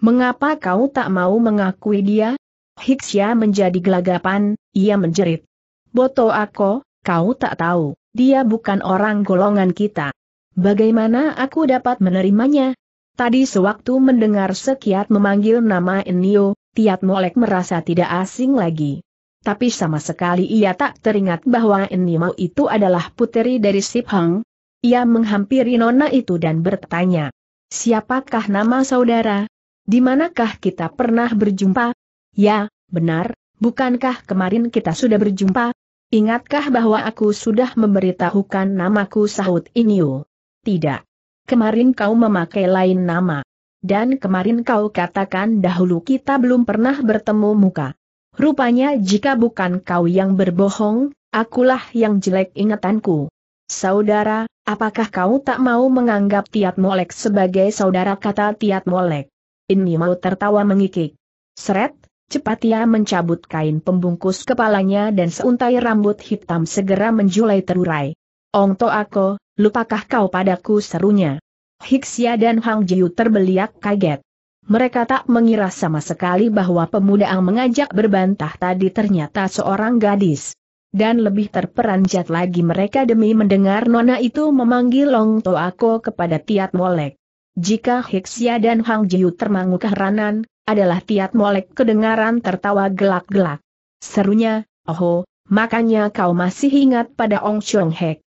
Mengapa kau tak mau mengakui dia? Hiksya menjadi gelagapan, ia menjerit. Boto aku, kau tak tahu, dia bukan orang golongan kita. Bagaimana aku dapat menerimanya? Tadi sewaktu mendengar Sekiat memanggil nama Enio, Tiat Molek merasa tidak asing lagi tapi sama sekali ia tak teringat bahwa Enimau itu adalah puteri dari Sip Hang. Ia menghampiri nona itu dan bertanya, siapakah nama saudara? Di manakah kita pernah berjumpa? Ya, benar, bukankah kemarin kita sudah berjumpa? Ingatkah bahwa aku sudah memberitahukan namaku sahut Inyo? Tidak. Kemarin kau memakai lain nama. Dan kemarin kau katakan dahulu kita belum pernah bertemu muka. Rupanya jika bukan kau yang berbohong, akulah yang jelek ingatanku. Saudara, apakah kau tak mau menganggap Tiat Molek sebagai saudara kata Tiat Molek? Ini mau tertawa mengikik. Seret, cepat ia mencabut kain pembungkus kepalanya dan seuntai rambut hitam segera menjulai terurai. Ong to ako, lupakah kau padaku serunya? Hiksia dan Hang Jiu terbeliak kaget mereka tak mengira sama sekali bahwa pemuda yang mengajak berbantah tadi ternyata seorang gadis. Dan lebih terperanjat lagi mereka demi mendengar Nona itu memanggil Long Toako kepada Tiat Molek. Jika Hiksia dan Hang Jiu termangu keheranan, adalah Tiat Molek kedengaran tertawa gelak-gelak. Serunya, oho, makanya kau masih ingat pada Ong Chong Hek.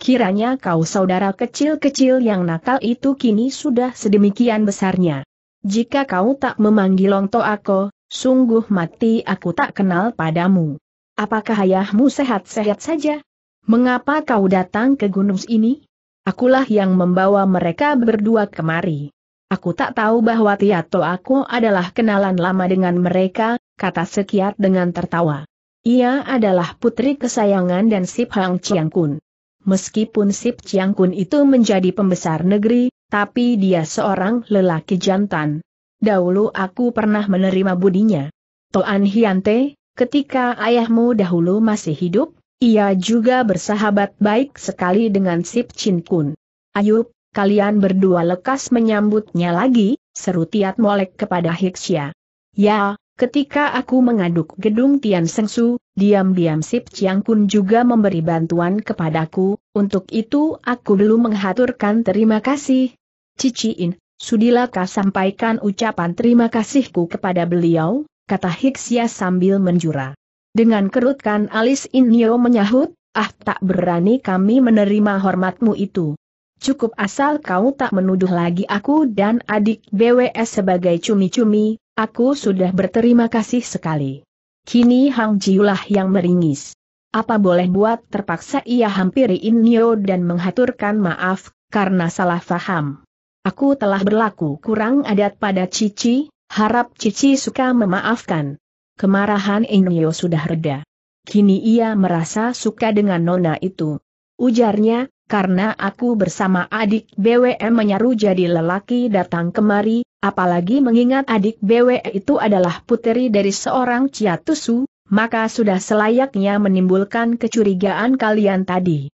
Kiranya kau saudara kecil-kecil yang nakal itu kini sudah sedemikian besarnya. Jika kau tak memanggil Longto aku, sungguh mati aku tak kenal padamu. Apakah ayahmu sehat-sehat saja? Mengapa kau datang ke gunung ini? Akulah yang membawa mereka berdua kemari. Aku tak tahu bahwa Tiato aku adalah kenalan lama dengan mereka, kata Sekiat dengan tertawa. Ia adalah putri kesayangan dan Sip Hang Chiang Kun. Meskipun Sip Chiang Kun itu menjadi pembesar negeri, tapi dia seorang lelaki jantan. Dahulu aku pernah menerima budinya. Toan Hiante, ketika ayahmu dahulu masih hidup, ia juga bersahabat baik sekali dengan Sip Chin Kun. Ayub, kalian berdua lekas menyambutnya lagi, seru Tiat Molek kepada Hiksya. Ya, ketika aku mengaduk gedung Tian su, diam-diam Sip Chiang Kun juga memberi bantuan kepadaku, untuk itu aku belum menghaturkan terima kasih, Ciciin, sudilah kau sampaikan ucapan terima kasihku kepada beliau, kata Hiksia sambil menjura. Dengan kerutkan alis Inyo menyahut, ah tak berani kami menerima hormatmu itu. Cukup asal kau tak menuduh lagi aku dan adik BWS sebagai cumi-cumi, aku sudah berterima kasih sekali. Kini Hang Jiulah yang meringis. Apa boleh buat terpaksa ia hampiri Inyo dan menghaturkan maaf, karena salah faham. Aku telah berlaku kurang adat pada Cici, harap Cici suka memaafkan. Kemarahan Inyo sudah reda. Kini ia merasa suka dengan nona itu. Ujarnya, karena aku bersama adik BWM menyaru jadi lelaki datang kemari, apalagi mengingat adik BWM itu adalah puteri dari seorang Ciatusu, maka sudah selayaknya menimbulkan kecurigaan kalian tadi.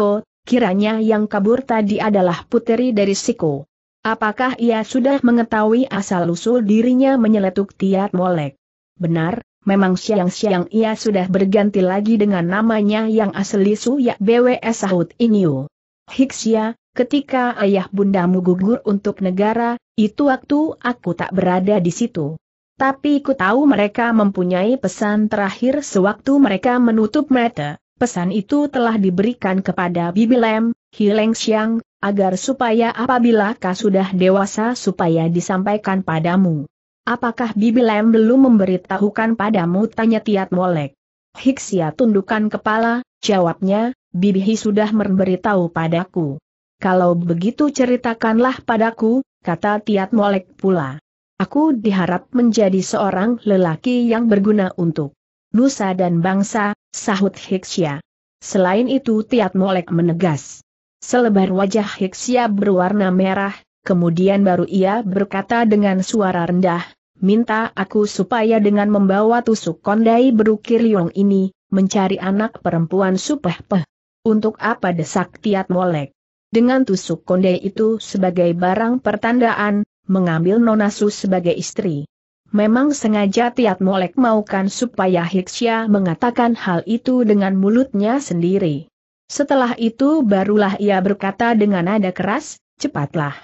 Ho, kiranya yang kabur tadi adalah puteri dari Siko. Apakah ia sudah mengetahui asal-usul dirinya menyeletuk Tiat Molek? Benar, memang siang-siang ia sudah berganti lagi dengan namanya yang asli Suyak BWS Sahut Inyo. Hiksia, ketika ayah bundamu gugur untuk negara, itu waktu aku tak berada di situ. Tapi ku tahu mereka mempunyai pesan terakhir sewaktu mereka menutup mata. Pesan itu telah diberikan kepada Bibi Lem, Hileng Xiang, agar supaya apabila kau sudah dewasa supaya disampaikan padamu. Apakah Bibi Lem belum memberitahukan padamu? Tanya Tiat Molek. Hiksia tundukkan kepala, jawabnya, Bibi sudah memberitahu padaku. Kalau begitu ceritakanlah padaku, kata Tiat Molek pula. Aku diharap menjadi seorang lelaki yang berguna untuk nusa dan bangsa, sahut Hiksia. Selain itu Tiat Molek menegas. Selebar wajah Hiksia berwarna merah, kemudian baru ia berkata dengan suara rendah, minta aku supaya dengan membawa tusuk kondai berukir liong ini, mencari anak perempuan supeh peh. Untuk apa desak Tiat Molek? Dengan tusuk kondai itu sebagai barang pertandaan, mengambil Nonasu sebagai istri. Memang sengaja Tiat Molek maukan supaya Hiksya mengatakan hal itu dengan mulutnya sendiri. Setelah itu barulah ia berkata dengan nada keras, cepatlah.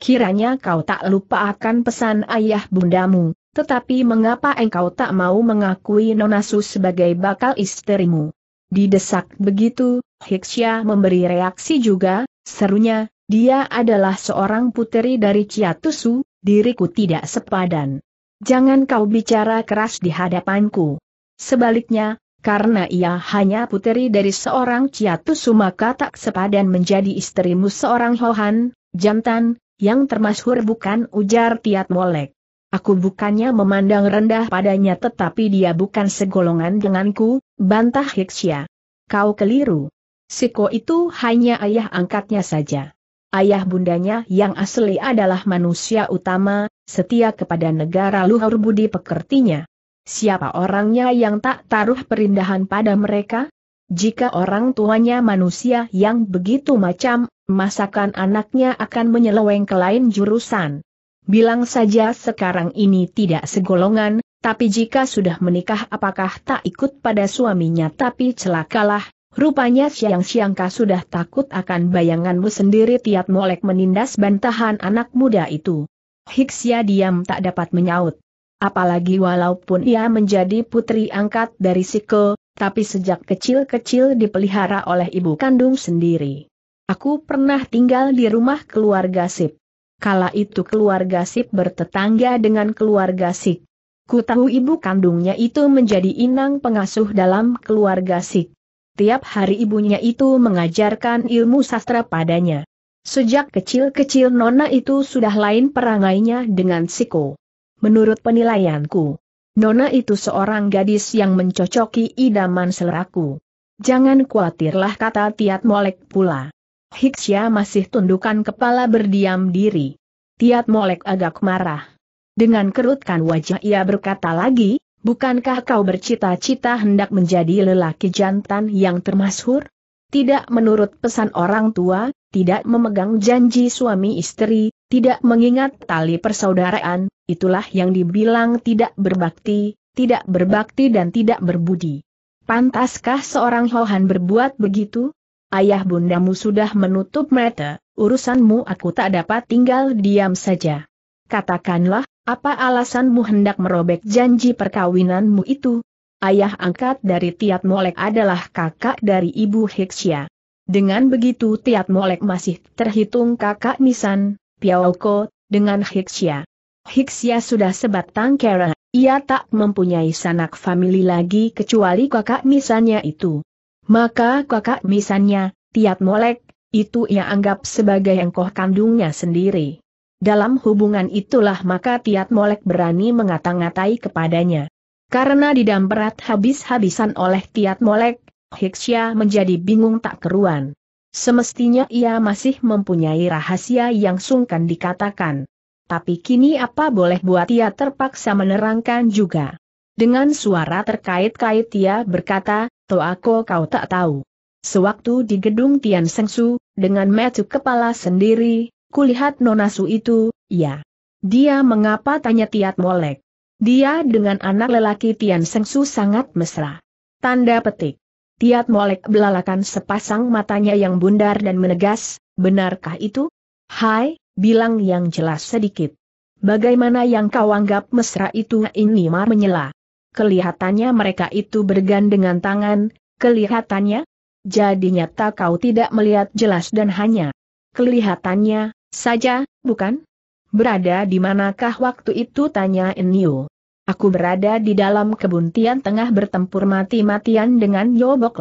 Kiranya kau tak lupa akan pesan ayah bundamu, tetapi mengapa engkau tak mau mengakui Nonasu sebagai bakal istrimu? Didesak begitu, Hiksya memberi reaksi juga, serunya, dia adalah seorang puteri dari Ciatusu, diriku tidak sepadan. Jangan kau bicara keras di hadapanku. Sebaliknya, karena ia hanya puteri dari seorang Ciatus Sumaka tak sepadan menjadi istrimu seorang Hohan, jantan, yang termasyhur bukan ujar Tiat Molek. Aku bukannya memandang rendah padanya tetapi dia bukan segolongan denganku, bantah Hiksya. Kau keliru. Siko itu hanya ayah angkatnya saja. Ayah bundanya yang asli adalah manusia utama, setia kepada negara luhur budi pekertinya. Siapa orangnya yang tak taruh perindahan pada mereka? Jika orang tuanya manusia yang begitu macam, masakan anaknya akan menyeleweng ke lain jurusan. Bilang saja sekarang ini tidak segolongan, tapi jika sudah menikah apakah tak ikut pada suaminya tapi celakalah, rupanya siang-siang sudah takut akan bayanganmu sendiri tiap molek menindas bantahan anak muda itu. Hiksia diam tak dapat menyaut. Apalagi walaupun ia menjadi putri angkat dari Siko, tapi sejak kecil-kecil dipelihara oleh ibu kandung sendiri. Aku pernah tinggal di rumah keluarga Sip. Kala itu keluarga Sip bertetangga dengan keluarga Sik. Ku tahu ibu kandungnya itu menjadi inang pengasuh dalam keluarga Sik. Tiap hari ibunya itu mengajarkan ilmu sastra padanya. Sejak kecil-kecil Nona itu sudah lain perangainya dengan Siko. Menurut penilaianku, Nona itu seorang gadis yang mencocoki idaman seleraku. Jangan khawatirlah kata Tiat Molek pula. Hiksya masih tundukan kepala berdiam diri. Tiat Molek agak marah. Dengan kerutkan wajah ia berkata lagi, bukankah kau bercita-cita hendak menjadi lelaki jantan yang termasyhur? Tidak menurut pesan orang tua, tidak memegang janji suami istri, tidak mengingat tali persaudaraan, itulah yang dibilang tidak berbakti, tidak berbakti dan tidak berbudi. Pantaskah seorang Hohan berbuat begitu? Ayah bundamu sudah menutup mata, urusanmu aku tak dapat tinggal diam saja. Katakanlah, apa alasanmu hendak merobek janji perkawinanmu itu? Ayah angkat dari Tiat Molek adalah kakak dari Ibu Hiksya. Dengan begitu Tiat Molek masih terhitung kakak nisan, Piaoko, dengan Hiksia. Hiksia sudah sebatang kera, ia tak mempunyai sanak famili lagi kecuali kakak nisannya itu. Maka kakak nisannya, Tiat Molek, itu ia anggap sebagai engkoh kandungnya sendiri. Dalam hubungan itulah maka Tiat Molek berani mengata-ngatai kepadanya. Karena didamperat habis-habisan oleh Tiat Molek, Hiksya menjadi bingung tak keruan. Semestinya ia masih mempunyai rahasia yang sungkan dikatakan. Tapi kini apa boleh buat ia terpaksa menerangkan juga. Dengan suara terkait-kait ia berkata, Toako kau tak tahu. Sewaktu di gedung Tian Sengsu, dengan metu kepala sendiri, kulihat Nonasu itu, ya. Dia mengapa tanya Tiat Molek. Dia dengan anak lelaki Tian Sengsu sangat mesra. Tanda petik. Tiat Molek belalakan sepasang matanya yang bundar dan menegas, benarkah itu? Hai, bilang yang jelas sedikit. Bagaimana yang kau anggap mesra itu ini Mar menyela. Kelihatannya mereka itu bergandengan tangan, kelihatannya? Jadi nyata kau tidak melihat jelas dan hanya kelihatannya saja, bukan? Berada di manakah waktu itu tanya Enio. Aku berada di dalam kebuntian tengah bertempur mati-matian dengan Yobok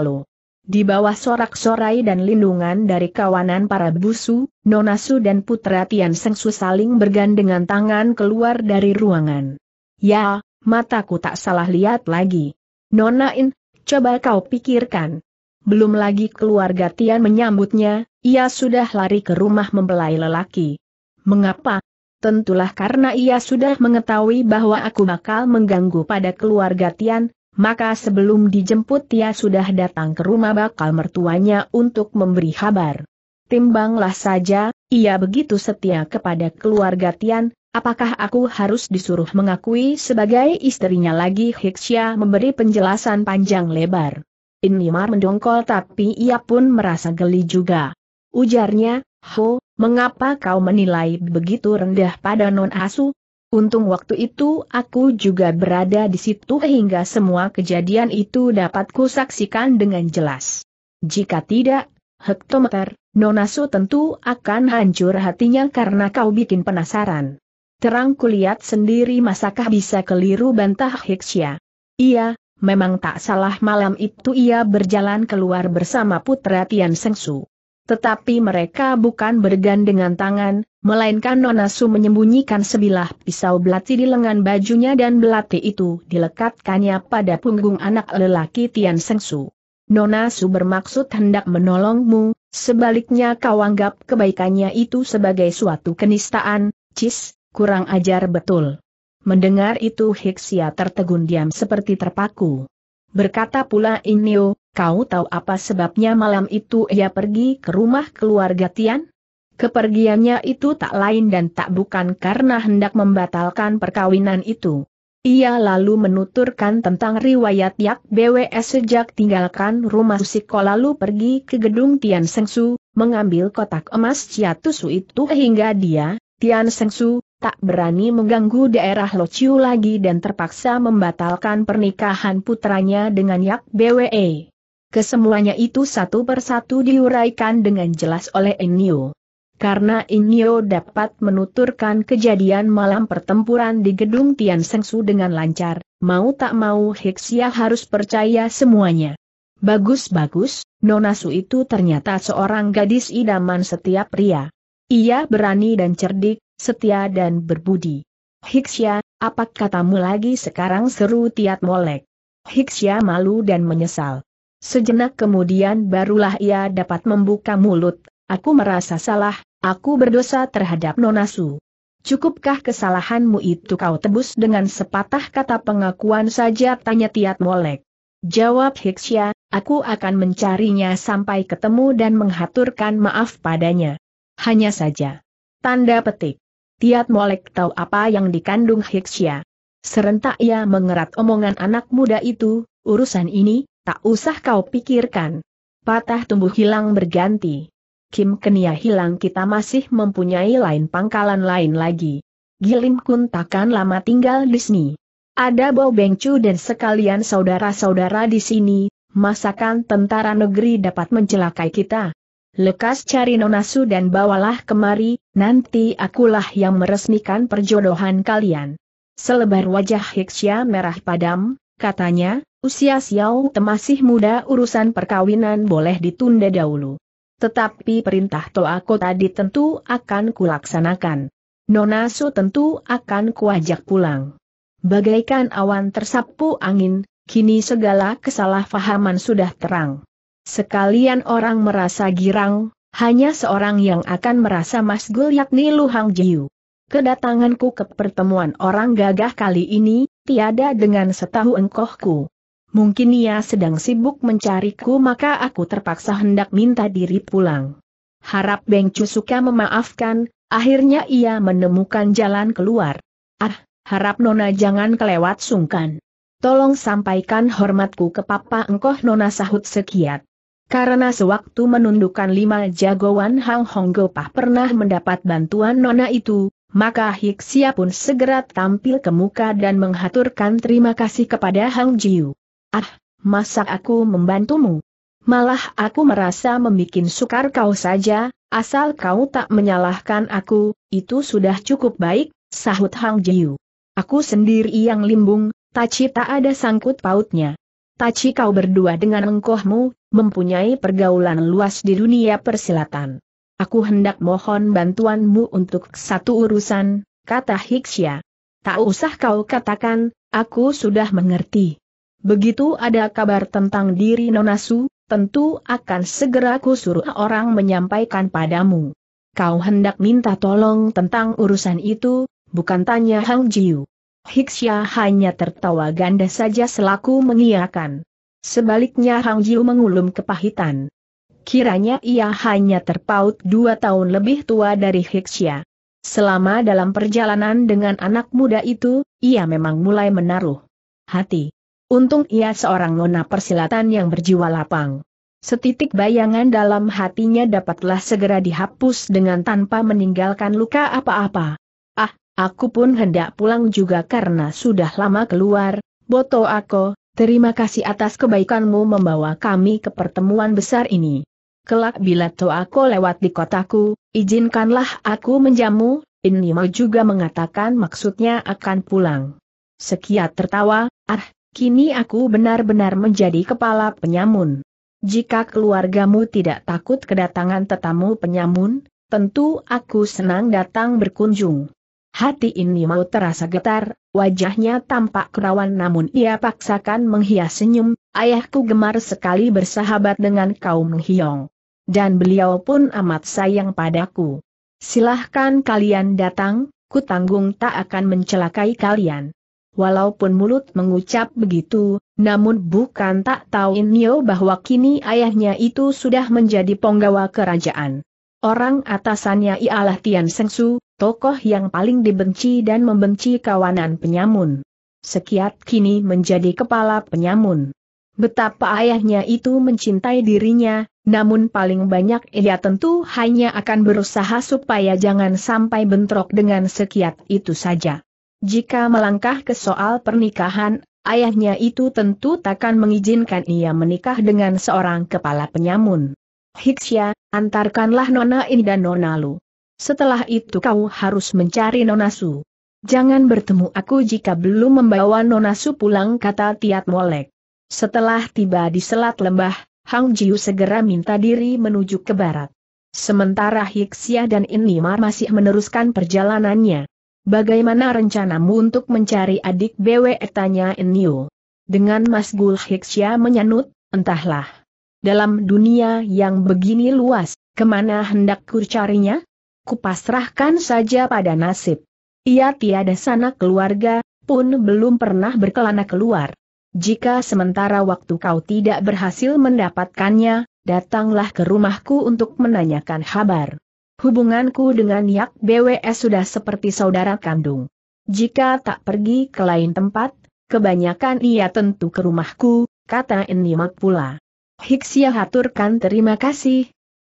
Di bawah sorak-sorai dan lindungan dari kawanan para busu, Nonasu dan Putra Tian Sengsu saling bergandengan tangan keluar dari ruangan. Ya, mataku tak salah lihat lagi. Nonain, coba kau pikirkan. Belum lagi keluarga Tian menyambutnya, ia sudah lari ke rumah membelai lelaki. Mengapa, Tentulah karena ia sudah mengetahui bahwa aku bakal mengganggu pada keluarga Tian, maka sebelum dijemput ia sudah datang ke rumah bakal mertuanya untuk memberi kabar. Timbanglah saja, ia begitu setia kepada keluarga Tian, apakah aku harus disuruh mengakui sebagai istrinya lagi Hiksya memberi penjelasan panjang lebar. Inimar mendongkol tapi ia pun merasa geli juga. Ujarnya, Ho, mengapa kau menilai begitu rendah pada non asu? Untung waktu itu aku juga berada di situ hingga semua kejadian itu dapat kusaksikan dengan jelas. Jika tidak, hektometer, Non Asu tentu akan hancur hatinya karena kau bikin penasaran. Terang kulihat sendiri masakah bisa keliru bantah Hiksya. Iya, memang tak salah malam itu ia berjalan keluar bersama putra Tian Sengsu. Tetapi mereka bukan bergandengan tangan, melainkan Nonasu menyembunyikan sebilah pisau belati di lengan bajunya dan belati itu dilekatkannya pada punggung anak lelaki Tian Sengsu. Nonasu bermaksud hendak menolongmu, sebaliknya kau anggap kebaikannya itu sebagai suatu kenistaan, cis, kurang ajar betul. Mendengar itu Hiksia tertegun diam seperti terpaku. Berkata pula Inyo, Kau tahu apa sebabnya malam itu ia pergi ke rumah keluarga Tian? Kepergiannya itu tak lain dan tak bukan karena hendak membatalkan perkawinan itu. Ia lalu menuturkan tentang riwayat Yak BWS sejak tinggalkan rumah Siko lalu pergi ke gedung Tian Sengsu, mengambil kotak emas Ciatusu itu hingga dia, Tian Sengsu, tak berani mengganggu daerah Lociu lagi dan terpaksa membatalkan pernikahan putranya dengan Yak BWE. Kesemuanya itu satu persatu diuraikan dengan jelas oleh Inyo. Karena Inyo dapat menuturkan kejadian malam pertempuran di gedung Tian Sengsu dengan lancar, mau tak mau Hiksia harus percaya semuanya. Bagus-bagus, Nonasu itu ternyata seorang gadis idaman setiap pria. Ia berani dan cerdik, setia dan berbudi. Hixia, apa katamu lagi sekarang seru Tiat Molek? Hixia malu dan menyesal. Sejenak kemudian barulah ia dapat membuka mulut, aku merasa salah, aku berdosa terhadap Nonasu. Cukupkah kesalahanmu itu kau tebus dengan sepatah kata pengakuan saja tanya Tiat Molek. Jawab Hiksya, aku akan mencarinya sampai ketemu dan menghaturkan maaf padanya. Hanya saja. Tanda petik. Tiat Molek tahu apa yang dikandung Hiksya. Serentak ia mengerat omongan anak muda itu, urusan ini, Tak usah kau pikirkan. Patah tumbuh hilang berganti. Kim Kenia hilang kita masih mempunyai lain pangkalan lain lagi. Gilim Kun takkan lama tinggal di sini. Ada Beng Bengcu dan sekalian saudara-saudara di sini, masakan tentara negeri dapat mencelakai kita. Lekas cari Nonasu dan bawalah kemari, nanti akulah yang meresmikan perjodohan kalian. Selebar wajah Hiksya merah padam, katanya, usia Xiao Te masih muda urusan perkawinan boleh ditunda dahulu. Tetapi perintah Toako tadi tentu akan kulaksanakan. Nona Su tentu akan kuajak pulang. Bagaikan awan tersapu angin, kini segala kesalahpahaman sudah terang. Sekalian orang merasa girang, hanya seorang yang akan merasa masgul yakni Luhang Jiu. Kedatanganku ke pertemuan orang gagah kali ini, tiada dengan setahu engkohku. Mungkin ia sedang sibuk mencariku maka aku terpaksa hendak minta diri pulang. Harap Beng suka memaafkan, akhirnya ia menemukan jalan keluar. Ah, harap Nona jangan kelewat sungkan. Tolong sampaikan hormatku ke Papa engkoh Nona sahut sekiat. Karena sewaktu menundukkan lima jagoan Hang Gopah pernah mendapat bantuan Nona itu, maka Hiksia pun segera tampil ke muka dan menghaturkan terima kasih kepada Hang Jiu. Ah, masa aku membantumu? Malah aku merasa membuat sukar kau saja, asal kau tak menyalahkan aku, itu sudah cukup baik, sahut Hang Jiu. Aku sendiri yang limbung, Taci tak ada sangkut pautnya. Taci kau berdua dengan engkohmu, mempunyai pergaulan luas di dunia persilatan. Aku hendak mohon bantuanmu untuk satu urusan, kata Hixia. Tak usah kau katakan, aku sudah mengerti. Begitu ada kabar tentang diri Nonasu, tentu akan segera kusuruh orang menyampaikan padamu. Kau hendak minta tolong tentang urusan itu, bukan tanya Hang Jiu. Hiksya hanya tertawa ganda saja selaku mengiakan. Sebaliknya Hang Jiu mengulum kepahitan. Kiranya ia hanya terpaut dua tahun lebih tua dari Hiksya. Selama dalam perjalanan dengan anak muda itu, ia memang mulai menaruh hati. Untung ia seorang nona persilatan yang berjiwa lapang. Setitik bayangan dalam hatinya dapatlah segera dihapus dengan tanpa meninggalkan luka apa-apa. Ah, aku pun hendak pulang juga karena sudah lama keluar, Boto Ako, terima kasih atas kebaikanmu membawa kami ke pertemuan besar ini. Kelak bila To Ako lewat di kotaku, izinkanlah aku menjamu, Inimo juga mengatakan maksudnya akan pulang. Sekiat tertawa, ah, Kini aku benar-benar menjadi kepala penyamun. Jika keluargamu tidak takut kedatangan tetamu penyamun, tentu aku senang datang berkunjung. Hati ini mau terasa getar, wajahnya tampak kerawan namun ia paksakan menghias senyum, ayahku gemar sekali bersahabat dengan kaum Hyong. Dan beliau pun amat sayang padaku. Silahkan kalian datang, kutanggung tak akan mencelakai kalian. Walaupun mulut mengucap begitu, namun bukan tak tahu Inyo bahwa kini ayahnya itu sudah menjadi penggawa kerajaan. Orang atasannya ialah Tian Sengsu, tokoh yang paling dibenci dan membenci kawanan penyamun. Sekiat kini menjadi kepala penyamun. Betapa ayahnya itu mencintai dirinya, namun paling banyak ia tentu hanya akan berusaha supaya jangan sampai bentrok dengan sekiat itu saja. Jika melangkah ke soal pernikahan, ayahnya itu tentu takkan mengizinkan ia menikah dengan seorang kepala penyamun. Hiksya, antarkanlah Nona ini dan Nona Lu. Setelah itu kau harus mencari Nona Su. Jangan bertemu aku jika belum membawa Nona Su pulang kata Tiat Molek. Setelah tiba di Selat Lembah, Hang Jiu segera minta diri menuju ke barat. Sementara Hiksia dan Inimar masih meneruskan perjalanannya. Bagaimana rencanamu untuk mencari adik BW? Tanya Enio. Dengan Mas Gul Hiksya menyanut, entahlah. Dalam dunia yang begini luas, kemana hendak ku carinya? Kupasrahkan saja pada nasib. Ia tiada sana keluarga, pun belum pernah berkelana keluar. Jika sementara waktu kau tidak berhasil mendapatkannya, datanglah ke rumahku untuk menanyakan kabar. Hubunganku dengan Yak BWS sudah seperti saudara kandung. Jika tak pergi ke lain tempat, kebanyakan ia tentu ke rumahku, kata Enimak pula. Hiksia haturkan terima kasih,